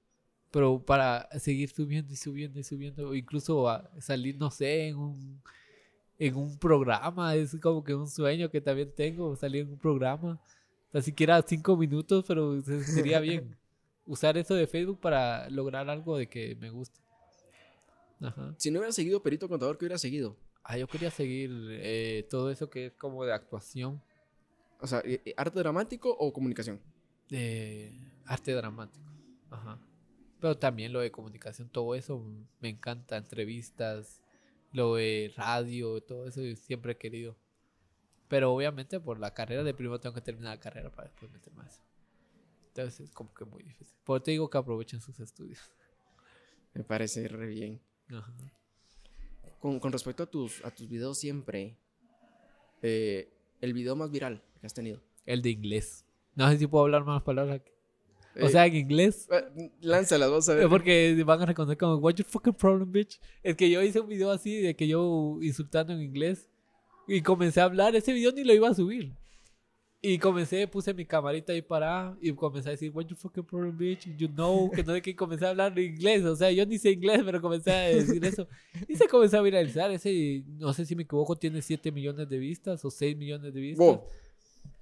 Pero para seguir subiendo y subiendo y subiendo, o incluso salir, no sé, en un, en un programa, es como que un sueño que también tengo, salir en un programa. Ni siquiera cinco minutos, pero sería bien. <laughs> Usar eso de Facebook para lograr algo de que me guste. Ajá. Si no hubiera seguido Perito Contador, ¿qué hubiera seguido? Ah, yo quería seguir eh, todo eso que es como de actuación. O sea, eh, eh, ¿arte dramático o comunicación? Eh, Arte dramático. Ajá. Pero también lo de comunicación, todo eso me encanta. Entrevistas, lo de radio, todo eso siempre he querido. Pero obviamente por la carrera de primero tengo que terminar la carrera para después meter más. Entonces es como que muy difícil. Por te digo que aprovechen sus estudios. Me parece re bien. Ajá. Con, con, respecto a tus, a tus videos siempre, eh, el video más viral que has tenido. El de inglés. No sé si puedo hablar más palabras aquí. O eh, sea, en inglés. Eh, lánzalas, vamos a ver. Porque van a reconocer como, what your fucking problem, bitch. Es que yo hice un video así de que yo insultando en inglés y comencé a hablar. Ese video ni lo iba a subir. Y comencé, puse mi camarita ahí para y comencé a decir, what your fucking problem, bitch. You know, que no sé qué. Comencé a hablar en inglés. O sea, yo ni sé inglés, pero comencé a decir eso. Y se comenzó a viralizar. Ese, no sé si me equivoco, tiene 7 millones de vistas o 6 millones de vistas.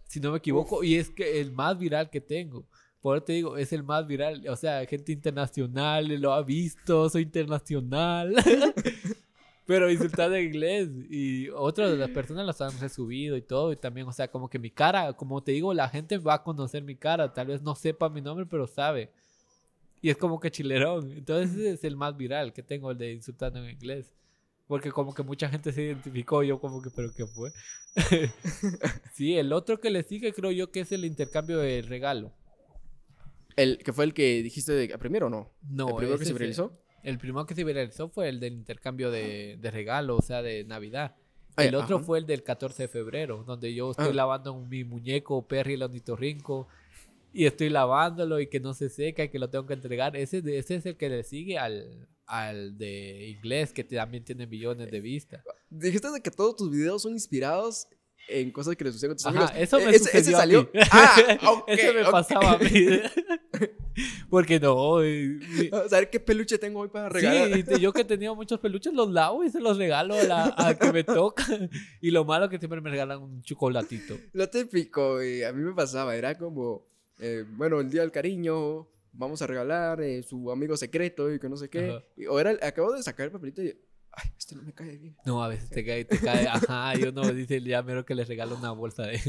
Si no me equivoco. Y es que el más viral que tengo. Por eso te digo, es el más viral. O sea, gente internacional lo ha visto, soy internacional. <laughs> Pero insultando en inglés. Y otras de las personas las han resubido y todo. Y también, o sea, como que mi cara, como te digo, la gente va a conocer mi cara. Tal vez no sepa mi nombre, pero sabe. Y es como que chilerón. Entonces es el más viral que tengo, el de insultando en inglés. Porque como que mucha gente se identificó. Yo como que, pero ¿qué fue? <laughs> sí, el otro que le sigue creo yo que es el intercambio de regalo. El, que fue el que dijiste de, primero, ¿no? No. ¿El primero que se viralizó? El, primero que se viralizó fue el del intercambio de, ah. de regalo, o sea, de Navidad. Ah, el otro fue el del 14 de febrero, donde yo estoy ah. lavando mi muñeco Perry el ornitorrinco y estoy lavándolo y que no se seca y que lo tengo que entregar. Ese, ese es el que le sigue al, al de inglés, que también tiene millones de eh, vistas. Dijiste de que todos tus videos son inspirados en cosas que les suceden a tus amigos. Eso me e-, salió. Ah, <laughs> eso me pasaba a mí. <laughs> Porque no. A saber qué peluche tengo hoy para regalar. Sí, yo que he tenido muchos peluches los lavo y se los regalo a la que me toca. Y lo malo que siempre me regalan un chocolatito. Lo típico, y a mí me pasaba, era como, eh, bueno, el día del cariño, vamos a regalar eh, su amigo secreto y que no sé qué. o era, acabo de sacar el papelito y ay, esto no me cae bien. No, a veces te cae, te cae, ajá, yo no, dice ya mero que le regalo una bolsa de...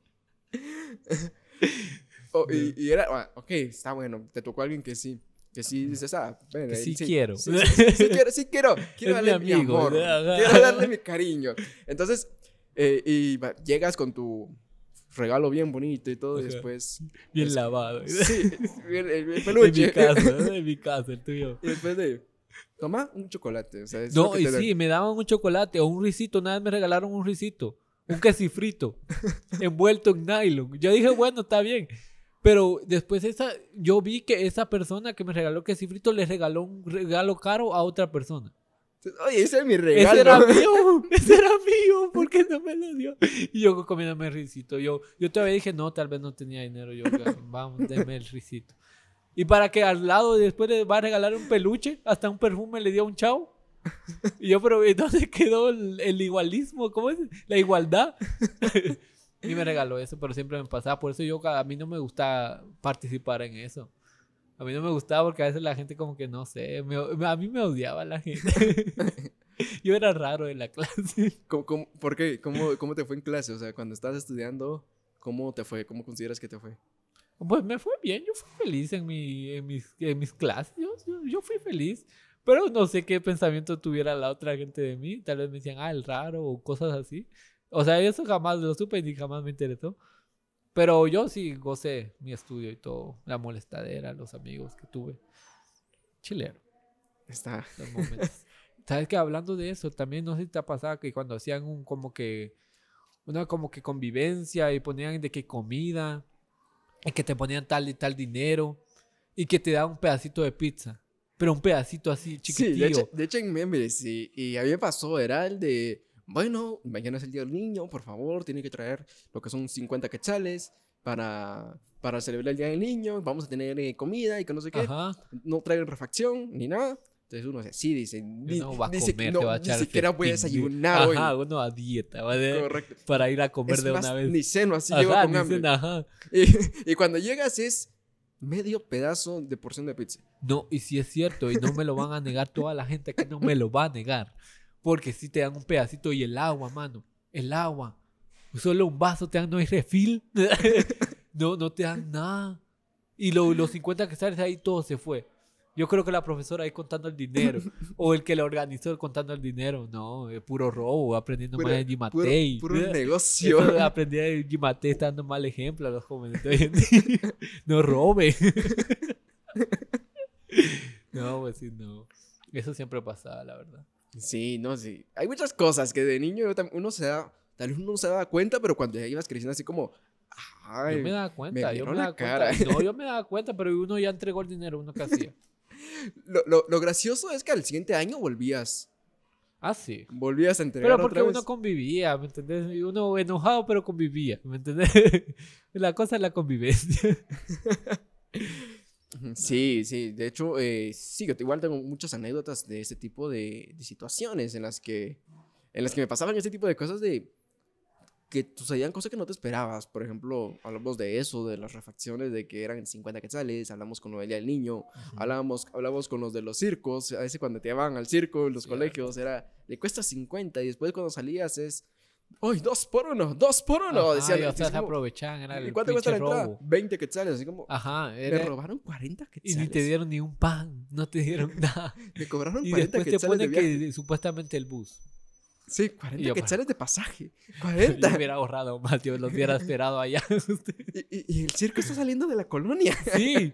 <laughs> oh, y, era, ah, ok, está bueno, te tocó alguien que sí, que sí dices, ah, sí, quiero. Sí, quiero, sí <laughs> quiero, quiero darle mi, amor, quiero darle mi cariño. Entonces, eh, y llegas con tu regalo bien bonito y todo, y después... Bien lavado. Sí, el, eh, <laughs> peluche. En mi casa en mi casa el tuyo. Y después de Toma un chocolate. no, y sí, me daban un chocolate o un risito. Nada me regalaron un risito. Un quesifrito. <laughs> envuelto en nylon. Yo dije, bueno, está bien. Pero después esa, yo vi que esa persona que me regaló quesifrito le regaló un regalo caro a otra persona. Oye, ese es mi regalo. Ese era <laughs> mío, ese era mío, porque no me lo dio? Y yo comiéndome el risito. Yo, yo todavía dije, no, tal vez no tenía dinero. Yo, <laughs> vamos, déme el risito. Y para que al lado después le va a regalar un peluche, hasta un perfume le dio un chavo. Y yo, pero entonces quedó el, igualismo? ¿Cómo es? La igualdad. <laughs> y me regaló eso, pero siempre me pasaba. Por eso yo, a mí no me gusta participar en eso. A mí no me gustaba porque a veces la gente como que no sé, a mí me odiaba la gente. <laughs> yo era raro en la clase. por qué? ¿Cómo, ¿Cómo te fue en clase? O sea, cuando estás estudiando, ¿cómo te fue? ¿Cómo consideras que te fue? Pues me fue bien, yo fui feliz en, mi, en, mis, en mis clases, yo, yo, fui feliz, pero no sé qué pensamiento tuviera la otra gente de mí, tal vez me decían, ah, el raro o cosas así. O sea, eso jamás lo supe ni jamás me interesó. Pero yo sí gocé mi estudio y todo, la molestadera, los amigos que tuve. Chilero. Está. momentos. <laughs> Sabes que hablando de eso, también no sé si te ha pasado que cuando hacían un como que una como que convivencia y ponían de que comida y que te ponían tal y tal dinero y que te daban un pedacito de pizza, pero un pedacito así chiquitito Sí, de hecho, en y, a mí pasó, era el de, bueno, mañana es el día del niño, por favor, tiene que traer lo que son 50 quetzales para, para celebrar el día del niño, vamos a tener eh, comida y que no sé qué. No traen refacción ni nada. Entonces uno dice, sí, dice, no va a comer, ni, va a ni siquiera voy a desayunar hoy. Ajá, uno a dieta, Para ir a comer de una vez. Ni seno, así llego con hambre. Y, cuando llegas es medio pedazo de porción de pizza. No, y si es cierto, y no me lo van a negar toda la gente que no me lo va a negar. Porque si te dan un pedacito y el agua, mano, el agua. Solo un vaso te dan, no hay refil. <laughs> no, no te dan nada. Y los 50 que sales ahí, todo se fue. Yo creo que la profesora ahí contando el dinero. o el que la organizó contando el dinero. No, es puro robo, aprendiendo más de Gimatei. Puro, puro negocio. Aprendiendo de de estando dando mal ejemplo a los jóvenes <laughs> no robe. <laughs> no, pues sí, no. Eso siempre pasaba, la verdad. Sí, no, sí. Hay muchas cosas que de niño uno se da, tal vez uno se da cuenta, pero cuando ya ibas creciendo así como, Ay, yo me da cuenta, yo me cara. cuenta. No, yo me daba cuenta, pero uno ya entregó el dinero, uno que hacía. <laughs> Lo, gracioso es que al siguiente año volvías. Ah, sí. Volvías a entender. Pero porque uno convivía, ¿me entendés? Uno enojado, pero convivía, ¿me entendés? <laughs> la cosa es la convivencia. Sí, sí, de hecho, eh, sí, yo igual tengo muchas anécdotas de este tipo de, de, situaciones en las que en las que me pasaban este tipo de cosas de que sucedían cosas que no te esperabas. Por ejemplo, hablamos de eso, de las refacciones, de que eran 50 quetzales, hablamos con Noelia el Niño, hablábamos hablamos, con los de los circos, a veces cuando te llevaban al circo, en los colegios, era, le cuesta 50 y después cuando salías es... ¡Ay, dos por uno! ¡Dos por uno! decían. o sea, se aprovechaban. Era el ¿Y cuánto cuesta la entrada? 20 quetzales. Así como. Ajá. Me robaron 40 quetzales. Y ni te dieron ni un pan. No te dieron <laughs> nada. me cobraron 40 y después Te ponen que supuestamente el bus. Sí, 40 yo, de pasaje. 40. <laughs> Yo hubiera ahorrado más, los hubiera esperado allá. <laughs> y, el circo está saliendo de la colonia. <laughs> Sí,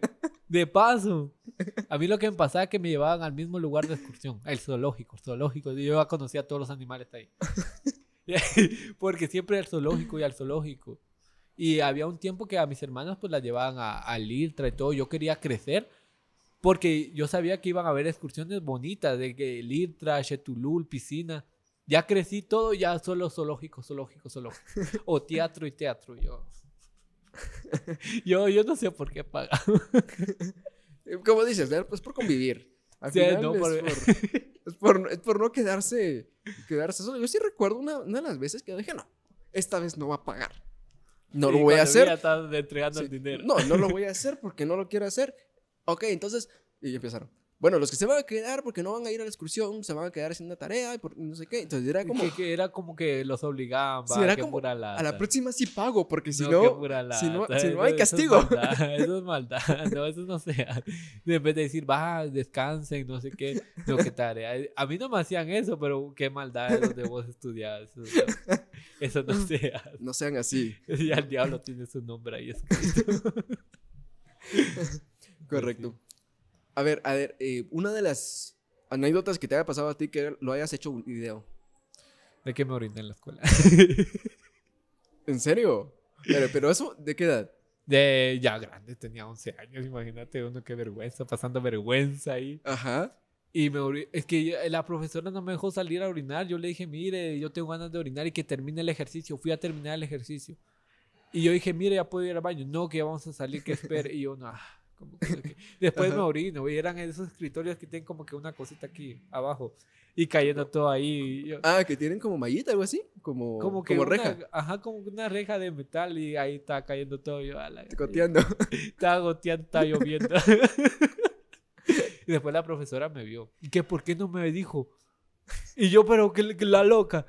de paso. A mí lo que me pasaba es que me llevaban al mismo lugar de excursión, el zoológico, zoológico. Yo ya conocía a todos los animales ahí. Porque siempre al zoológico y al zoológico. Y había un tiempo que a mis hermanas pues las llevaban a, al y todo. Yo quería crecer porque yo sabía que iban a haber excursiones bonitas de que el Chetulul, piscina. Ya crecí todo, ya solo zoológico, zoológico, zoológico. O teatro y teatro. Yo, yo, yo no sé por qué paga. Como dices, es pues por convivir. Al es, por... Es, por, no quedarse, quedarse solo. Yo sí recuerdo una, de las veces que dije, no, esta vez no va a pagar. No lo voy a hacer. Entregando el dinero. No, no lo voy a hacer porque no lo quiero hacer. Ok, entonces, y empezaron bueno, los que se van a quedar porque no van a ir a la excursión, se van a quedar haciendo tarea y no sé qué. Entonces era como... Que, era como que los obligaban, sí, era como, A la próxima sí pago, porque si no, si no, si no, hay castigo. Eso es maldad, eso <laughs> no, eso no sea. En vez de decir, va, descansen, no sé qué, no, qué tarea. A mí no me hacían eso, pero qué maldad los donde vos Eso, eso no <laughs> sea. No sean así. <laughs> Ya el diablo tiene su nombre ahí escrito. Correcto. A ver, a ver, eh, una de las anécdotas que te haya pasado a ti que lo hayas hecho un video. ¿De qué me oriné en la escuela? <laughs> ¿En serio? Pero, eso, ¿de qué edad? De ya grande, tenía 11 años, imagínate uno, qué vergüenza, pasando vergüenza ahí. Ajá. Y me, es que la profesora no me dejó salir a orinar. Yo le dije, mire, yo tengo ganas de orinar y que termine el ejercicio. Fui a terminar el ejercicio. Y yo dije, mire, ya puedo ir al baño. No, que vamos a salir, que espere. y yo, no. Ah, como <laughs> Después me abrí y eran esos escritorios que tienen como que una cosita aquí abajo y cayendo todo ahí. ah, que tienen como mallita, algo así, como, como, una, reja. Ajá, como una reja de metal y ahí está cayendo todo. Yo, <laughs> goteando. está goteando, lloviendo. <laughs> y después la profesora me vio. ¿Y qué? ¿Por qué no me dijo? Y yo, pero que la loca.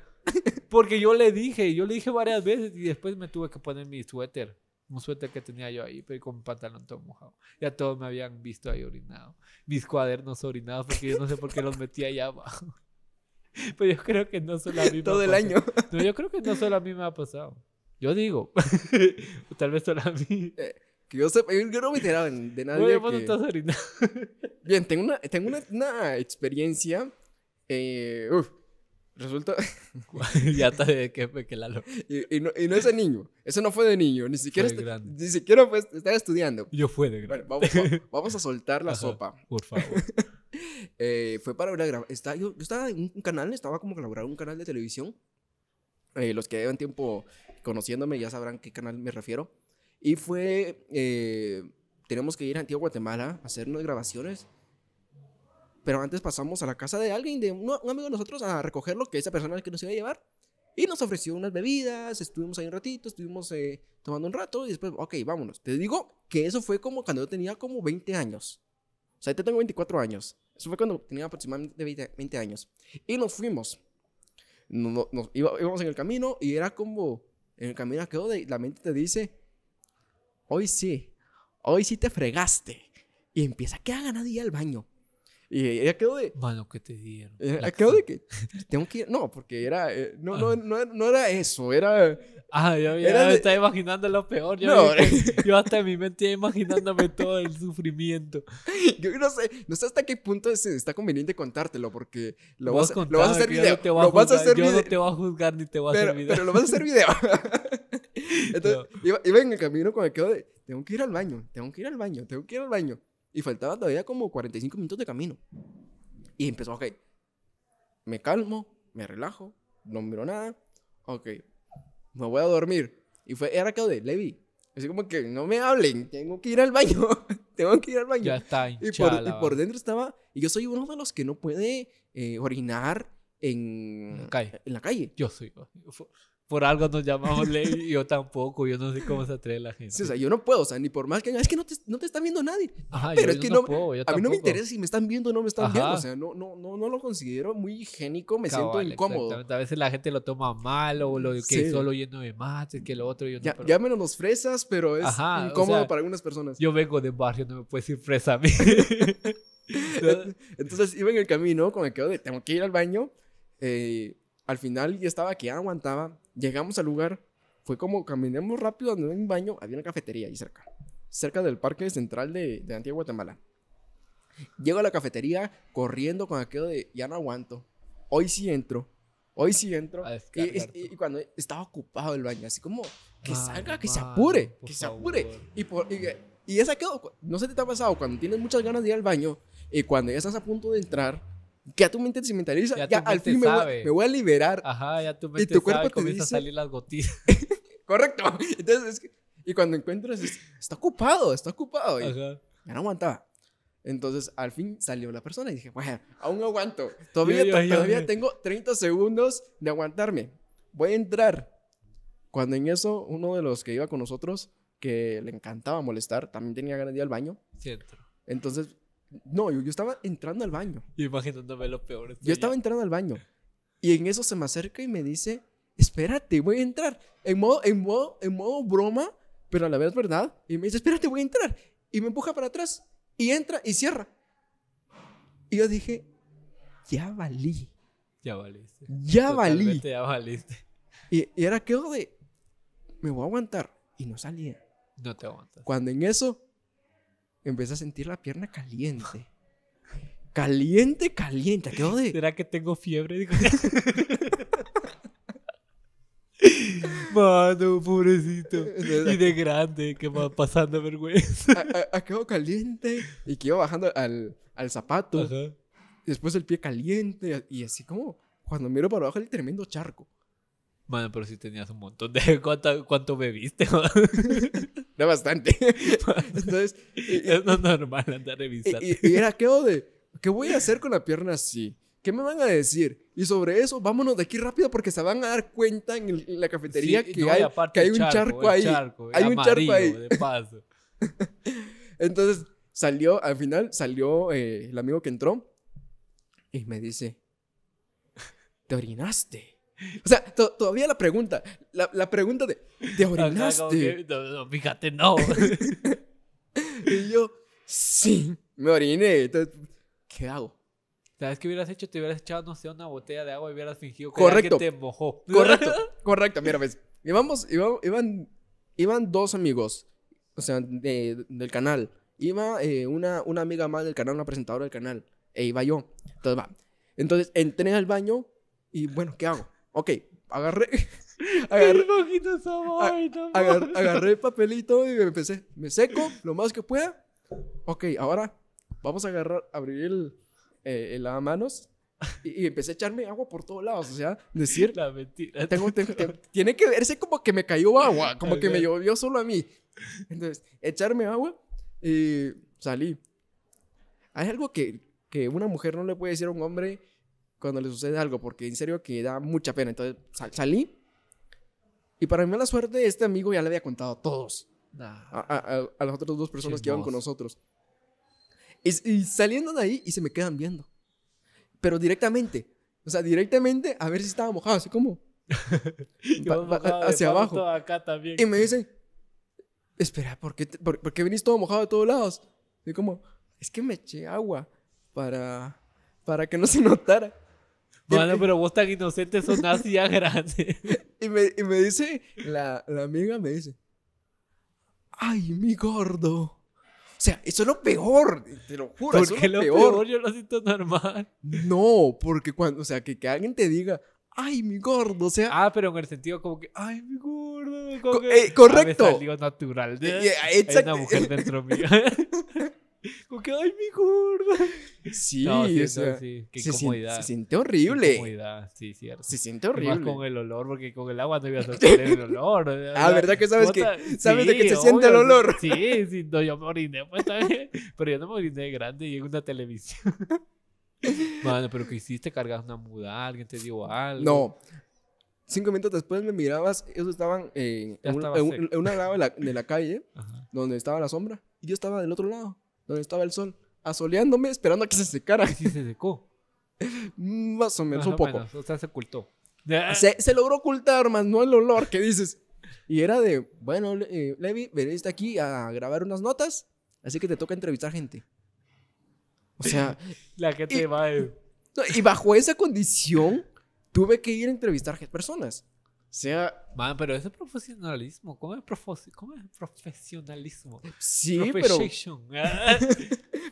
Porque yo le dije, yo le dije varias veces y después me tuve que poner mi suéter un suéter que tenía yo ahí, pero con pantalón todo mojado. Ya todos me habían visto ahí orinado. Mis cuadernos orinados, porque yo no sé por qué los metí allá abajo. <laughs> Pero yo creo que no solo a mí Todo el año. <laughs> No, yo creo que no solo a mí me ha pasado. Yo digo. <laughs> Tal vez solo a mí. Eh, que yo yo no me enteraba de nadie. que... no estás orinado. Bien, tengo una, tengo una, experiencia. Eh, uf, Resulta. <laughs> ya está de que fue que <laughs> Y, y, no, y no ese niño. Eso no fue de niño. Ni siquiera, este, ni siquiera estaba estudiando. Yo fue de grande. Bueno, vamos, a, <laughs> vamos, a soltar la sopa. Por favor. Eh, fue para grabar. Yo, yo, estaba en un canal, estaba como colaborando un canal de televisión. Eh, los que llevan tiempo conociéndome ya sabrán qué canal me refiero. Y fue. Eh, tenemos que ir a Antigua Guatemala a hacer unas grabaciones. Pero antes pasamos a la casa de alguien, de un, amigo de nosotros, a recoger lo que esa persona que nos iba a llevar. Y nos ofreció unas bebidas, estuvimos ahí un ratito, estuvimos eh, tomando un rato y después, ok, vámonos. Te digo que eso fue como cuando yo tenía como 20 años. O sea, yo tengo 24 años. Eso fue cuando tenía aproximadamente 20, años. Y nos fuimos. Nos, íbamos en el camino y era como, en el camino quedó de, la mente te dice, hoy sí, hoy sí te fregaste. Y empieza, que haga nadie al baño. Y ella quedó de... Mano, que te dieron? Ella eh, quedó de que tengo que ir... No, porque era... Eh, ah. no, no, no, era eso, era... Ah, ya me estaba imaginando lo peor. Yo, <laughs> yo hasta en mi mente imaginándome todo el sufrimiento. Yo no sé, no sé hasta qué punto está conveniente contártelo, porque lo, vas, a hacer video. te vas a yo no te voy a juzgar ni te voy a hacer video. Pero lo vas a hacer video. <laughs> Entonces, iba, en el camino cuando quedó de... Tengo que ir al baño, tengo que ir al baño, tengo que ir al baño. Y faltaba todavía como 45 minutos de camino. Y empezó, ok, me calmo, me relajo, no miro nada, ok, me voy a dormir. Y fue, era que de Levi. Así como que no me hablen, tengo que ir al baño, <laughs> tengo que ir al baño. Ya está. Y por, y por, dentro estaba, y yo soy uno de los que no puede eh, orinar en, en la calle. Yo soy por algo nos llamamos ley, yo tampoco, yo no sé cómo se atreve la gente. o sea, yo no puedo, o sea, ni por más que... Es que no te, no te está viendo nadie. Ajá, pero es que no, puedo, yo a mí no me interesa si me están viendo o no me están viendo, o sea, no, no, no, lo considero muy higiénico, me siento incómodo. A veces la gente lo toma mal o lo que solo yendo de mates, que lo otro, Ya, ya menos los fresas, pero es incómodo para algunas personas. Yo vengo de barrio, no me puedes ir fresa a mí. <laughs> <laughs> Entonces iba en el camino como el que tengo que ir al baño. Eh, al final ya estaba que ya aguantaba. Llegamos al lugar. Fue como caminemos rápido donde hay un baño. Había una cafetería ahí cerca. Cerca del parque central de, Antigua Guatemala. Llego a la cafetería corriendo con aquello de ya no aguanto. Hoy sí entro. Hoy sí entro. Y, cuando estaba ocupado el baño, así como que salga, que se apure, que se apure. Y, y, esa quedó. No sé si te ha pasado cuando tienes muchas ganas de ir al baño y cuando ya estás a punto de entrar, ya tu mente se mentaliza, ya, al fin me voy, me voy, a liberar. Ajá, ya tu mente y tu cuerpo te comienza a salir las gotitas. <laughs> Correcto. Entonces, y cuando encuentras, está ocupado, está ocupado. Ajá. Ya no aguantaba. Entonces, al fin salió la persona y dije, bueno, aún aguanto. Todavía, todavía tengo 30 segundos de aguantarme. Voy a entrar. Cuando en eso, uno de los que iba con nosotros, que le encantaba molestar, también tenía ganas de ir al baño. Cierto. Entonces no, yo, estaba entrando al baño. Imaginándome lo peor. Yo estaba entrando al baño. Y en eso se me acerca y me dice, espérate, voy a entrar. En modo, en modo, en modo broma, pero a la vez verdad. Y me dice, espérate, voy a entrar. Y me empuja para atrás. Y entra y cierra. Y yo dije, ya valí. Ya valiste. Ya valí. Ya valiste. Y, era que de, me voy a aguantar. Y no salía. No te aguantas. Cuando en eso empecé a sentir la pierna caliente. <laughs> Caliente, caliente. ¿qué ¿Será que tengo fiebre? <laughs> Mano, pobrecito. <laughs> y de grande, que va pasando vergüenza. ¿Acabo caliente y que iba bajando al, zapato. Ajá. Después el pie caliente y así como cuando miro para abajo el tremendo charco. Bueno, pero si tenías un montón de... <laughs> ¿Cuánto, bebiste? <laughs> no, bastante. <laughs> Entonces... es normal andar revisando. Y, y, era, ¿qué, de, ¿qué voy a hacer con la pierna así? ¿Qué me van a decir? Y sobre eso, vámonos de aquí rápido porque se van a dar cuenta en, la cafetería que, hay, un charco, ahí. hay un charco ahí. De paso. Entonces, salió, al final salió eh, el amigo que entró y me dice, te orinaste. <laughs> O sea, todavía la pregunta, la, la pregunta de, ¿te orinaste? fíjate, no. <laughs> y yo, sí, me oriné. Entonces, ¿qué hago? ¿Sabes qué hubieras hecho? Te hubieras echado, no sé, una botella de agua y hubieras fingido que, te mojó. <laughs> Correcto, correcto. Mira, ves, iban, dos amigos, o sea, del canal. Iba eh, una, una amiga más del canal, una presentadora del canal. E iba yo. Entonces, va. Entonces, entré al baño y, bueno, ¿qué hago? Ok, agarré. agarré, <laughs> agarré el papelito y me empecé. Me seco lo más que pueda. Ok, ahora vamos a agarrar, abrir el, eh, lavamanos. Y, empecé a echarme agua por todos lados. O sea, decir. La mentira. tiene que verse como que me cayó agua, como que me llovió solo a mí. Entonces, echarme agua y salí. Hay algo que, que una mujer no le puede decir a un hombre cuando le sucede algo, porque en serio que da mucha pena. Entonces salí y para mi mala suerte este amigo ya le había contado a todos, a, las otras dos personas que iban con nosotros. Y, saliendo de ahí y se me quedan viendo, pero directamente, o sea, directamente a ver si estaba mojado, así como <laughs> hacia abajo. Acá Y me dicen, espera, ¿por qué, por, qué venís todo mojado de todos lados? Y como, es que me eché agua para, para que no se <laughs> notara. Bueno, pero vos tan inocente son así ya grande. <laughs> Y me, y me dice, la, la, amiga me dice, ay, mi gordo. O sea, eso es lo peor, te lo juro. eso es lo, lo peor. yo lo siento normal. No, porque cuando, o sea, que, que alguien te diga, ay, mi gordo, o sea. Ah, pero en el sentido como que, ay, mi gordo. Correcto co que, eh, correcto. Ah, natural. Es una mujer dentro mío. <laughs> Como que, ay, mi gorda. Sí, sí, sí. Qué se, Se, siente horrible. Qué sí, cierto. Se siente horrible. Más con el olor, porque con el agua no ibas a tener el olor. Ah, ¿verdad que sabes, que, sabes de que se siente el olor? Sí, sí, no, yo me oriné, pues también. Pero yo no me oriné grande y en una televisión. Bueno, <laughs> pero que hiciste? ¿Cargas una muda? ¿Alguien te dio algo? No. Cinco minutos después me mirabas, ellos estaban eh, en, un, una lado de la, calle, <laughs> donde estaba la sombra, y yo estaba del otro lado donde estaba el sol, asoleándome, esperando a que se secara. ¿Y se secó? <laughs> más o menos, un poco. o sea, se ocultó. Se, logró ocultar, más no el olor que dices. Y era de, bueno, eh, Levi, veniste aquí a grabar unas notas, así que te toca entrevistar gente. O sea... <laughs> La gente y, va... Y bajo esa condición, tuve que ir a entrevistar personas sea... Man, pero ese profesionalismo. ¿Cómo es, cómo profesionalismo? Sí, pero... <laughs> Ah.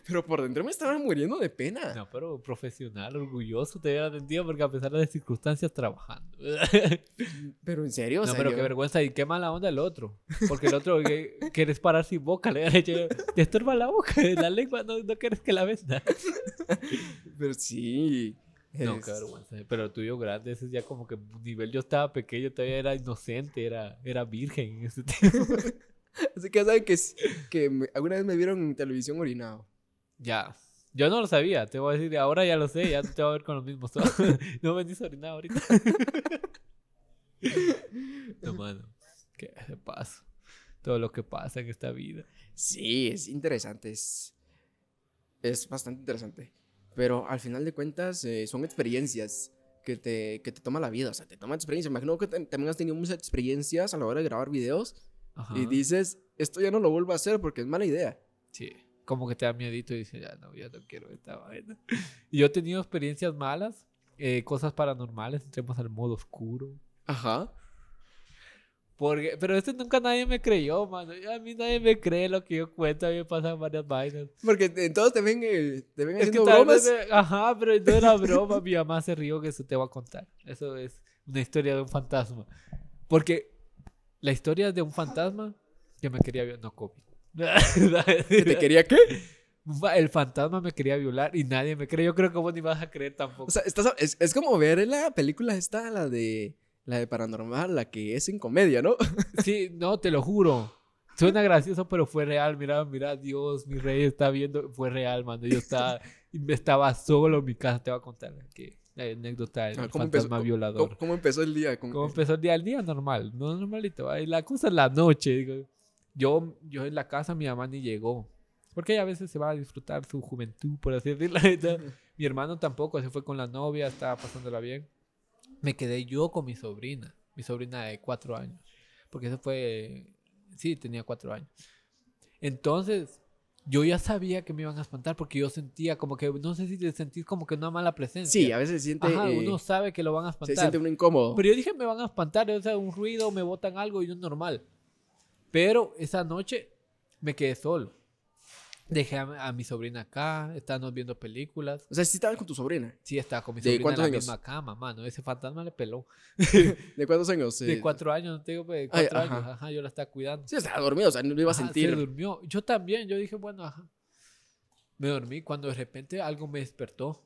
pero por dentro me estaban muriendo de pena. No, pero profesional, orgulloso, te había atendido porque a pesar de las circunstancias, trabajando. <laughs> pero en serio, No, pero qué vergüenza y qué mala onda el otro. Porque el otro que, quieres parar sin boca, le dicho, te estorba la boca, la lengua, no, no quieres que la venda. <laughs> pero sí... No, qué vergüenza. Pero el tuyo grande, ese es ya como que nivel yo estaba pequeño, todavía era inocente, era, era virgen en ese <laughs> tiempo. Así que ya saben que, alguna vez me vieron en televisión orinado. Ya. Yo no lo sabía, te voy a decir, ahora ya lo sé, ya te voy a ver con los mismos <laughs> No no dices orinado ahorita. <laughs> no, mano. Qué pasa, Todo lo que pasa en esta vida. Sí, es interesante. es bastante interesante. Pero al final de cuentas eh, son experiencias que te, que te toma la vida, o sea, te toma experiencias. Imagino que también has tenido muchas experiencias a la hora de grabar videos y dices, esto ya no lo vuelvo a hacer porque es mala idea. Sí, como que te da miedito y dices, ya no, ya no quiero esta vaina. Y <laughs> yo he tenido experiencias malas, eh, cosas paranormales, entremos al modo oscuro. Ajá. Porque, pero este nunca nadie me creyó, mano. A mí nadie me cree lo que yo cuento. A mí me pasan varias vainas. Porque entonces te ven, haciendo eh, es que bromas. ajá, pero no era broma. mi mamá se rió que eso te va a contar. Eso es una historia de un fantasma. Porque la historia de un fantasma que me quería violar. No, copio. <laughs> te quería qué? El fantasma me quería violar y nadie me cree. Yo creo que vos ni vas a creer tampoco. O sea, estás, es, es como ver la película esta, la de la de paranormal, la que es en comedia, ¿no? <laughs> Sí, no, te lo juro. Suena gracioso, pero fue real. Mira, mira, Dios, mi rey está viendo. Fue real, mano. Yo estaba, estaba solo en mi casa. Te voy a contar que la anécdota del ah, fantasma violador. ¿cómo, empezó el día? ¿Cómo, empezó el día? El día normal, no normalito. La cosa es la noche. Yo, yo en la casa, mi mamá ni llegó. Porque ella a veces se va a disfrutar su juventud, por así decirlo. <laughs> mi hermano tampoco, se fue con la novia, estaba pasándola bien me quedé yo con mi sobrina, mi sobrina de cuatro años, porque eso fue, sí, tenía cuatro años. Entonces, yo ya sabía que me iban a espantar porque yo sentía como que, no sé si te sentís como que una mala presencia. Sí, a veces siente... Ajá, uno eh, sabe que lo van a espantar. Se siente uno incómodo. Pero yo dije, me van a espantar, o sea, un ruido, me botan algo y es normal. Pero esa noche me quedé solo. Dejé a, mi sobrina acá, estábamos viendo películas. O sea, sí estabas con tu sobrina. Sí, estaba con mi sobrina ¿De cuántos en la misma cama, mano. Ese fantasma le peló. <laughs> ¿De cuántos años? De cuatro años, no te digo, pues, de cuatro años. Ajá. yo la estaba cuidando. Sí, estaba dormido, o sea, no lo iba a sentir. Se durmió. Yo también, yo dije, bueno, ajá. Me dormí cuando de repente algo me despertó.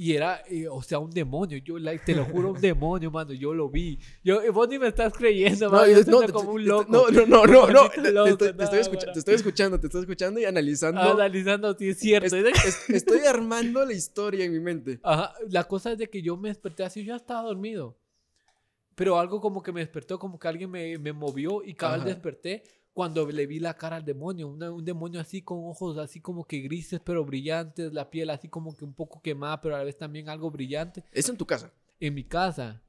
Y era, eh, o sea, un demonio. Yo, te lo juro, un <laughs> demonio, mano. Yo lo vi. Yo, eh, vos ni me estás creyendo, no, como un loco. No, no, no, no. Te, estoy escuchando te, estoy escuchando, te estoy escuchando y analizando. Analizando, sí, es cierto. <laughs> estoy armando la historia en mi mente. Ajá. La cosa es de que yo me desperté así, yo ya estaba dormido. Pero algo como que me despertó, como que alguien me, me movió y cada vez desperté cuando le vi la cara al demonio, un demonio así con ojos así como que grises pero brillantes, la piel así como que un poco quemada pero a la vez también algo brillante. ¿Eso en tu casa? En mi casa.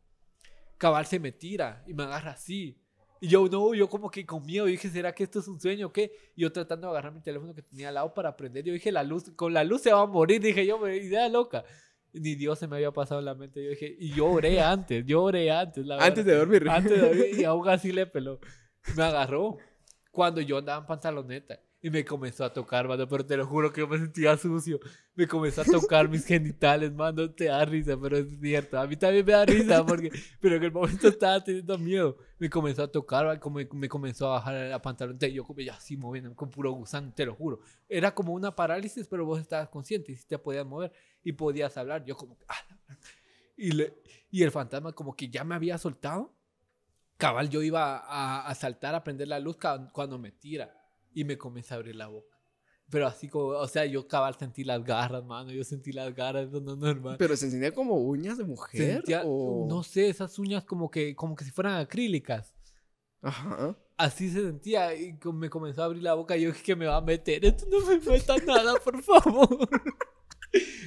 Cabal se me tira y me agarra así. Y yo no, yo como que con miedo, dije, ¿será que esto es un sueño o qué? Y yo tratando de agarrar mi teléfono que tenía al lado para prender, yo dije, la luz, con la luz se va a morir, dije yo, idea loca. Ni Dios se me había pasado en la mente, yo dije, y yo oré <laughs> antes, yo oré antes, Antes de dormir. Antes de dormir, y <laughs> aún así le peló. Me agarró cuando yo andaba en pantaloneta. Y me comenzó a tocar, pero te lo juro que yo me sentía sucio. Me comenzó a tocar mis genitales, mano, te da risa, pero es cierto. A mí también me da risa, porque, pero en el momento estaba teniendo miedo. Me comenzó a tocar, como me, comenzó a bajar la pantaloneta. Y yo como ya así moviendo, con puro gusano, te lo juro. Era como una parálisis, pero vos estabas consciente y si te podías mover y podías hablar. Yo como, ah, y, le, y el fantasma como que ya me había soltado cabal, yo iba a, saltar a prender la luz cuando me tira y me comienza a abrir la boca. Pero así como, o sea, yo cabal sentí las garras, mano. Yo sentí las garras, no, no, normal. Pero se sentía como uñas de mujer. o... No sé, esas uñas como que, como que si fueran acrílicas. Ajá. Así se sentía y me comenzó a abrir la boca. Y yo dije que me va a meter. Esto no me falta nada, por favor. <laughs>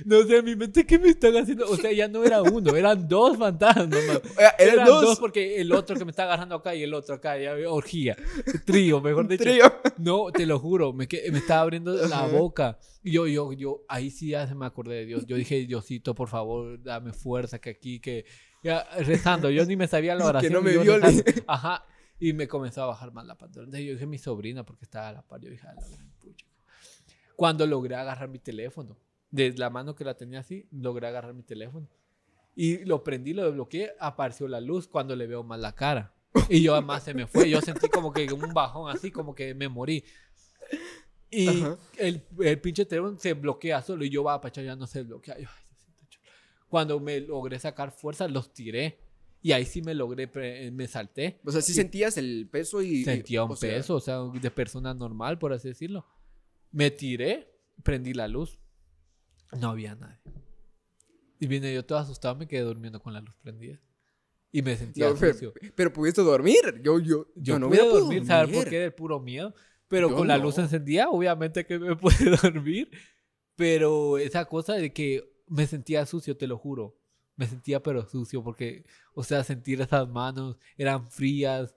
No sé, mi mente, ¿qué me están haciendo? O sea, ya no era uno, eran dos fantasmas. <laughs> Eran, eran dos? porque el otro que me está agarrando acá y el otro acá, ya orgía, trío, mejor dicho. ¿Trío? <laughs> No, te lo juro, me, me estaba abriendo la boca. Y yo, yo, yo, ahí sí ya se me acordé de Dios. Yo dije, Diosito, por favor, dame fuerza, que aquí, que. Ya, rezando, yo ni me sabía la oración. <laughs> Que no me Ajá, y me comenzó a bajar más la pantalla. yo dije, mi sobrina, porque estaba a la par, yo dije, pucha. Cuando logré agarrar mi teléfono de la mano que la tenía así, logré agarrar mi teléfono. Y lo prendí, lo desbloqueé, apareció la luz cuando le veo mal la cara. Y yo además se me fue. Yo sentí como que un bajón así, como que me morí. Y el, el, pinche teléfono se bloquea solo y yo va para ya no se bloquea. Yo, cuando me logré sacar fuerza, los tiré. Y ahí sí me logré, eh, me salté. O sea, sí sentías el peso y... Sentía un peso, o sea, de persona normal, por así decirlo. Me tiré, prendí la luz. No había nadie. Y vine yo todo asustado, me quedé durmiendo con la luz prendida. Y me sentía sucio pero, pudiste dormir. Yo, yo, yo, no pude dormir, dormir. por qué? puro miedo. Pero con la luz encendida, obviamente que me <laughs> pude dormir. Pero esa cosa de que me sentía sucio, te lo juro. Me sentía pero sucio porque, o sea, sentir esas manos eran frías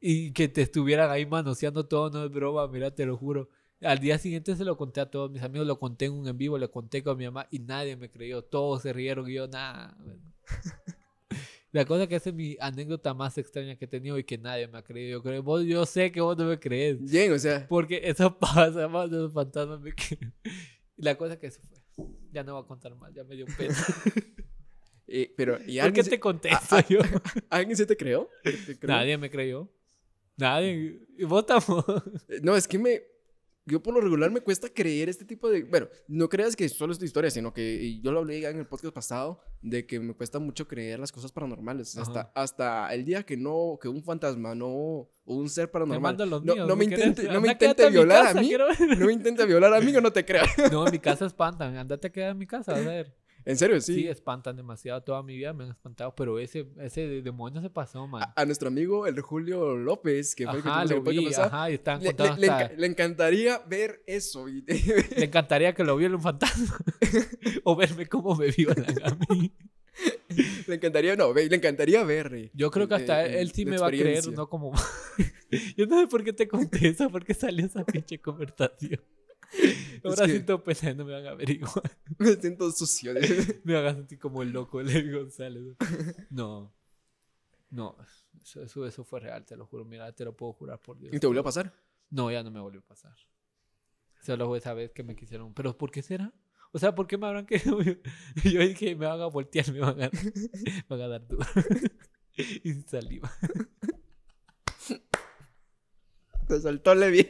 y que te estuvieran ahí manoseando todo, no es broma, mira, te lo juro. Al día siguiente se lo conté a todos mis amigos, lo conté en un en vivo, lo conté con mi mamá y nadie me creyó. Todos se rieron y yo, nada. <laughs> La cosa que es mi anécdota más extraña que he tenido y que nadie me ha creído. Yo, creo, vos, yo sé que vos no me crees. Bien, o sea. Porque eso <laughs> pasa más de los fantasmas. <laughs> Me la cosa que eso fue. Ya no voy a contar más, ya me dio pena. Eh, pero, ¿y ¿Por qué te contesto yo? ¿Alguien se te ah, ah, creó? Nadie me creyó. Nadie. ¿Y vos tampoco? no, es que me yo por lo regular me cuesta creer este tipo de... Bueno, no creas que solo es tu historia, sino que yo lo hablé ya en el podcast pasado de que me cuesta mucho creer las cosas paranormales. Hasta, hasta el día que no, que un fantasma no, o un ser paranormal... no, me intente, no, me intente, violar a mí. No me intente violar a mí, yo no te creo. <laughs> No, mi casa espanta Andate a quedar en mi casa, a ver. En serio, sí. Sí, espantan demasiado. Toda mi vida me han espantado, pero ese, ese demonio se pasó, man. A, nuestro amigo, el Julio López, que fue el que, ajá, le, le, le, encantaría ver eso. <laughs> le encantaría que lo viera un fantasma. <laughs> o verme cómo me vio a mí. le encantaría, no, le encantaría ver. Eh, yo creo que hasta eh, él, sí me va a creer, no como... <laughs> Yo no sé por qué te conté eso, por qué salió esa pinche conversación. Ahora siento no me van a averiguar. <laughs> Me siento sucio. <laughs> me van a sentir como el loco Levi González. No. No. Eso, eso, fue real, te lo juro. Mira, te lo puedo jurar por Dios. ¿Y te volvió a pasar? No, ya no me volvió a pasar. Solo fue esa vez que me quisieron. ¿Pero por qué será? O sea, ¿por qué me habrán querido? <laughs> Yo dije, me van a voltear, me van a, van a dar duro. y salí Te saltó Levi.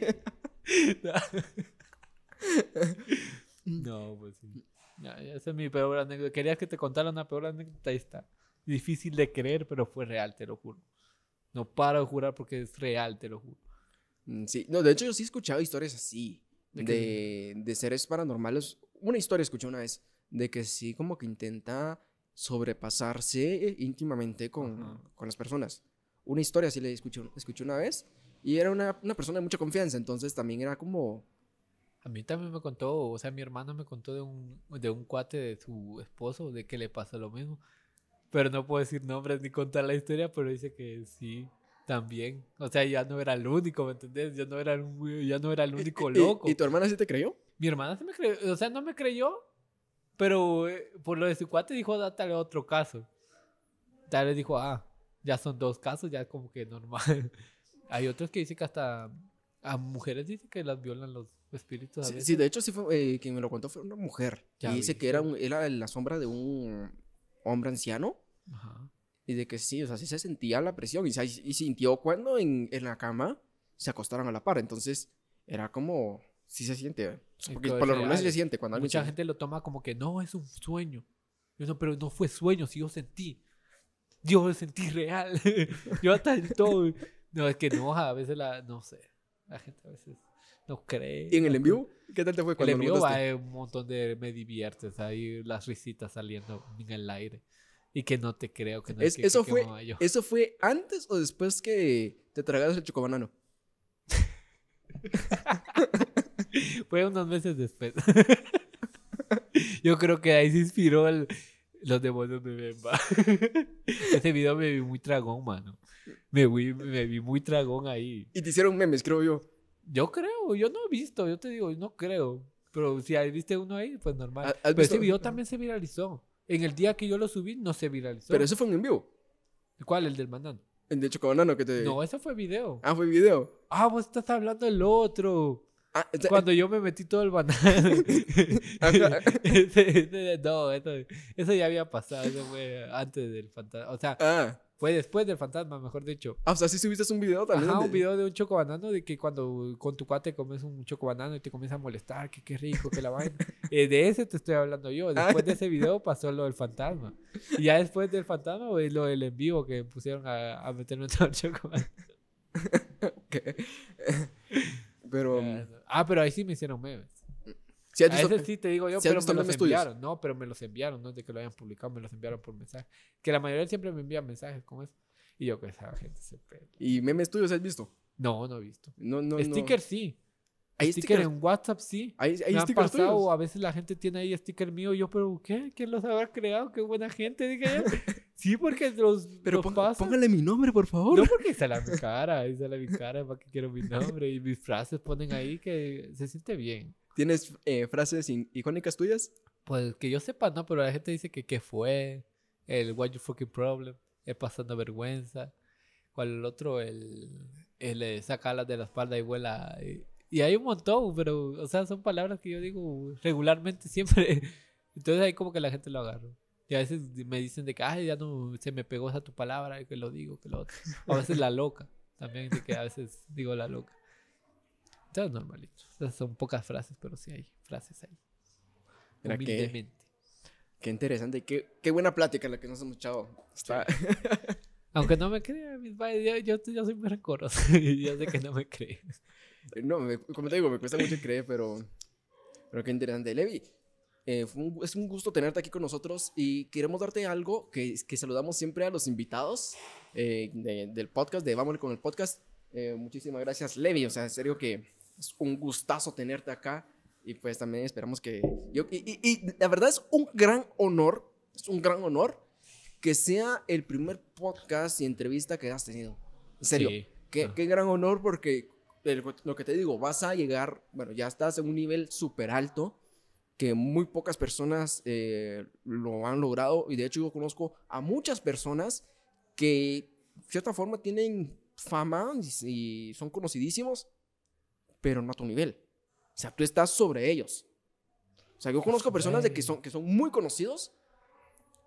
<laughs> No, pues sí. Ya, esa es mi peor anécdota. Querías que te contara una peor anécdota. Ahí está. Difícil de creer, pero fue real, te lo juro. No paro de jurar porque es real, te lo juro. Mm, sí, no, de hecho yo sí he escuchado historias así. De, seres paranormales. Una historia escuché una vez de que sí, como que intenta sobrepasarse íntimamente con, las personas. Una historia así le escuché, escuché una vez y era una, una persona de mucha confianza, entonces también era como a mí también me contó, o sea, mi hermano me contó de un, de un cuate de su esposo, de que le pasó lo mismo. Pero no puedo decir nombres ni contar la historia, pero dice que sí, también. O sea, ya no era el único, ¿me entendés? Ya no era, el, ya no era el eh, único eh, eh, loco. ¿Y, tu hermana sí te creyó? Mi hermana sí me creyó, o sea, no me creyó, pero por lo de su cuate dijo, dátale otro caso. Tal vez dijo, ah, ya son dos casos, ya como que normal. <laughs> Hay otros que dicen que hasta a mujeres dicen que las violan los Sí, sí, de hecho, sí fue, eh, quien me lo contó fue una mujer. y dice que era, era la sombra de un hombre anciano. Ajá. Y de que sí, o sea, sí se sentía la presión. Y, sintió cuando en, en, la cama se acostaron a la par. Entonces, era como. Sí se siente. Pues, porque por lo menos se siente cuando Mucha gente lo toma como que no, es un sueño. Yo no, pero no fue sueño, sí yo sentí. Yo lo sentí real. <laughs> yo hasta el todo. No, es que no, a veces la. No sé. La gente a veces. No crees. ¿Y en el envío? ¿Qué tal te fue cuando el envío va un montón de me diviertes, ahí las risitas saliendo en el aire. Y que no te creo que no es, que, eso fue ¿Eso fue antes o después que te tragaras el chocobanano? <laughs> fue unos meses después. <laughs> Yo creo que ahí se inspiró los demonios de Bemba. <laughs> Ese video me vi muy tragón, mano. Me vi, me vi muy tragón ahí. Y te hicieron memes, creo yo. Yo creo, yo no he visto, yo te digo, no creo. Pero si ahí viste uno ahí, pues normal. Pero ese video también se viralizó. En el día que yo lo subí, no se viralizó. Pero eso fue en vivo. ¿Cuál? ¿El del mandano? El de Chocobanano que te... No, eso fue video. Ah, fue video. Ah, vos estás hablando del otro. Ah, Cuando eh, yo me metí todo el banano. <laughs> <laughs> no, eso, ya había pasado. Eso fue antes del fantasma. O sea, ah. Fue después del fantasma, mejor dicho. Ah, o sea, sí subiste un video también. de... un video de un chocobanano de que cuando con tu cuate comes un choco banano y te comienza a molestar, que qué rico, que la vaina. <laughs> Eh, de ese te estoy hablando yo. Ah. Después de ese video pasó lo del fantasma. Y ya después del fantasma, lo del en vivo que pusieron a, meterme todo el <laughs> choco banano. <laughs> Pero. Ah, pero ahí sí me hicieron memes. ¿Sí a veces sí te digo yo, pero me los enviaron. No, pero me los enviaron, no es de que lo hayan publicado, me los enviaron por mensaje. Que la mayoría siempre me envía mensajes como es Y yo esa pues, ah, gente, se pega. ¿Y memes tuyos has visto? No, no he visto. No, no, stickers sí. ¿Hay stickers en WhatsApp sí. ¿Hay, hay pasado, a veces la gente tiene ahí sticker mío y yo, pero ¿qué? ¿Quién los habrá creado? Qué buena gente, dije <laughs> sí, porque los Pero póngale mi nombre, por favor. No, porque sale mi cara, sale mi cara, para que quiero mi nombre y mis frases ponen ahí que se siente bien. ¿Tienes eh, frases icónicas tuyas? Pues que yo sepa, no, pero la gente dice que qué fue, el what you fucking problem, el pasando vergüenza, cual el otro, el, el saca alas de la espalda y vuela. Y, hay un montón, pero, o sea, son palabras que yo digo regularmente siempre. <laughs> Entonces ahí como que la gente lo agarra. Y a veces me dicen de que, ay, ya no, se me pegó esa tu palabra, que lo digo, que lo otro. A veces la loca, también, que a veces digo la loca. Está normalito. son pocas frases, pero sí hay frases ahí. Humildemente. Qué, interesante qué, qué, buena plática la que nos hemos echado. <laughs> Aunque no me cree, yo, yo, soy muy <laughs> yo sé que no me crees No, como te digo, me cuesta mucho creer, pero, pero qué interesante. Levi, eh, es un gusto tenerte aquí con nosotros y queremos darte algo que, que saludamos siempre a los invitados eh, del podcast, de Vámonos con el podcast. Eh, muchísimas gracias, Levi. O sea, en serio que es un gustazo tenerte acá y pues también esperamos que... Yo, y, la verdad es un gran honor, es un gran honor que sea el primer podcast y entrevista que has tenido. En serio, qué, qué, gran honor porque lo que te digo, vas a llegar, bueno, ya estás en un nivel súper alto que muy pocas personas eh, lo han logrado y de hecho yo conozco a muchas personas que de cierta forma tienen fama y son conocidísimos pero no a tu nivel. O sea, tú estás sobre ellos. O sea, yo conozco personas de que, son, que son muy conocidos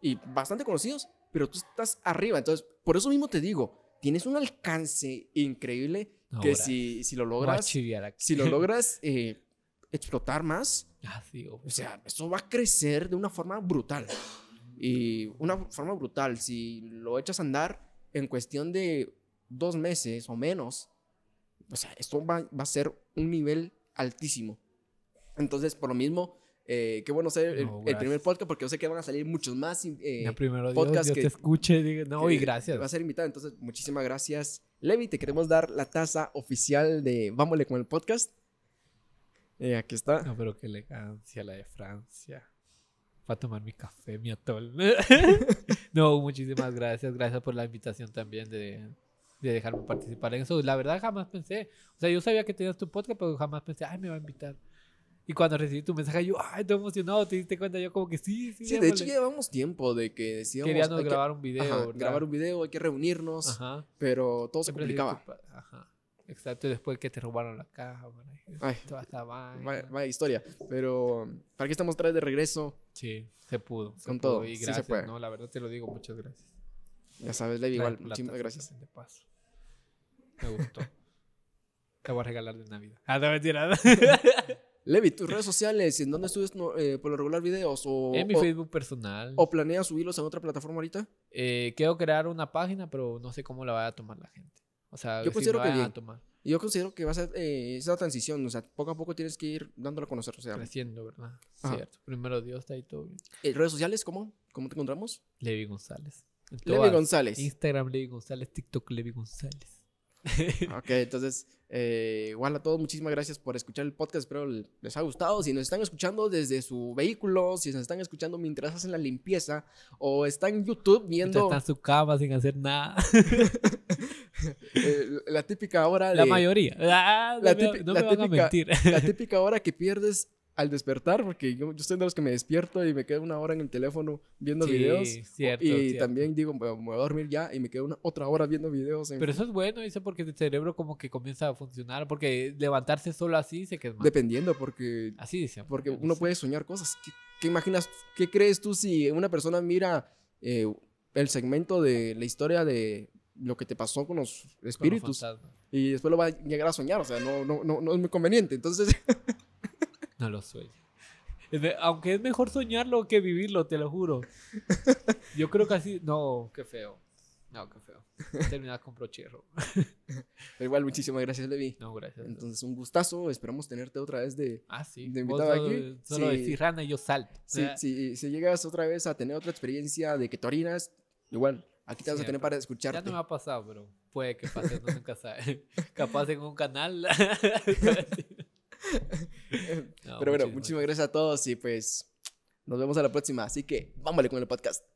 y bastante conocidos, pero tú estás arriba. Entonces, por eso mismo te digo, tienes un alcance increíble que si, si, lo logras, si lo <laughs> logras eh, explotar más, ah, o sea, eso va a crecer de una forma brutal. Y una forma brutal, si lo echas a andar en cuestión de dos meses o menos, o sea, esto va, a ser un nivel altísimo. Entonces, por lo mismo, eh, qué bueno ser el, primer podcast porque yo sé que van a salir muchos más eh, El primero que te escuche. no, y gracias. Va a ser invitado, entonces muchísimas gracias. Levi, te queremos dar la taza oficial de vámonos con el podcast. Eh, aquí está. No, pero qué elegancia la de Francia. Va a tomar mi café, mi atol. <laughs> no, muchísimas gracias. Gracias por la invitación también de de dejarme participar en eso. La verdad jamás pensé. O sea, yo sabía que tenías tu podcast, pero jamás pensé, ay, me va a invitar. Y cuando recibí tu mensaje, yo, ay, estoy emocionado, te diste cuenta, yo como que sí, sí. de hecho llevamos tiempo de que decíamos... Queríamos grabar un video. grabar un video, hay que reunirnos, pero todo se complicaba. Ajá. Exacto, después que te robaron la caja, Ay, toda Vaya, historia. Pero para que estamos tres de regreso. Sí, se pudo. Con todo. Y gracias, sí se puede. ¿no? La verdad te lo digo, muchas gracias. Ya sabes, Levi, igual. Muchísimas gracias. De paso. Me gustó. Te voy a regalar de Navidad. Ah, no, tirada. <laughs> Levi, tus redes sociales, ¿en dónde subes eh, por lo regular videos? O, en mi Facebook personal. ¿O planeas subirlos a otra plataforma ahorita? Eh, quiero crear una página, pero no sé cómo la va a tomar la gente. O sea, yo considero que bien. A Yo considero que va a ser eh, esa transición, o sea, poco a poco tienes que ir dándola a conocer. O sea, Creciendo, ¿verdad? Cierto. Primero Dios, está ahí todo bien. ¿Redes sociales cómo? ¿Cómo te encontramos? Levi González. Levi González. Instagram Levi González, TikTok Levi González. <laughs> ok, entonces, eh, igual a todos, muchísimas gracias por escuchar el podcast. Espero les ha gustado. Si nos están escuchando desde su vehículo, si nos están escuchando mientras hacen la limpieza, o están en YouTube viendo. está en su cama sin hacer nada. <laughs> Eh, la típica hora La mayoría. Ah, no la, me, típica, mentir. la típica hora que pierdes al despertar, porque yo, yo, soy de los que me despierto y me quedo una hora en el teléfono viendo sí, Cierto, y también digo, me voy a dormir ya y me quedo otra hora viendo videos. Pero eso es bueno, dice, porque el cerebro como que comienza a funcionar, porque levantarse solo así se queda Dependiendo, porque... Así dice. Porque uno puede soñar cosas. ¿Qué, imaginas? ¿Qué crees tú si una persona mira eh, el segmento de la historia de lo que te pasó con los espíritus? y después lo va a llegar a soñar, o sea, no, no, no es muy conveniente. Entonces... <laughs> No lo sueño. Aunque es mejor soñarlo que vivirlo, te lo juro. <laughs> Yo creo que así. No, qué feo. No, qué feo. Terminar con Prochero <laughs> Pero igual, muchísimas gracias, Levi. No, gracias. Entonces, un gustazo. Esperamos tenerte otra vez de, ah, sí. de invitado aquí. Solo decir rana y yo salto. Sí, ah. sí, si llegas otra vez a tener otra experiencia de que te orinas, igual, aquí te vas a tener para escucharte. Ya no me ha pasado, pero puede que pase, no nunca sabe. <laughs> Capaz en un canal. <laughs> Pero bueno, muchísimas gracias a todos y pues nos vemos a la próxima. Así que vámonos con el podcast.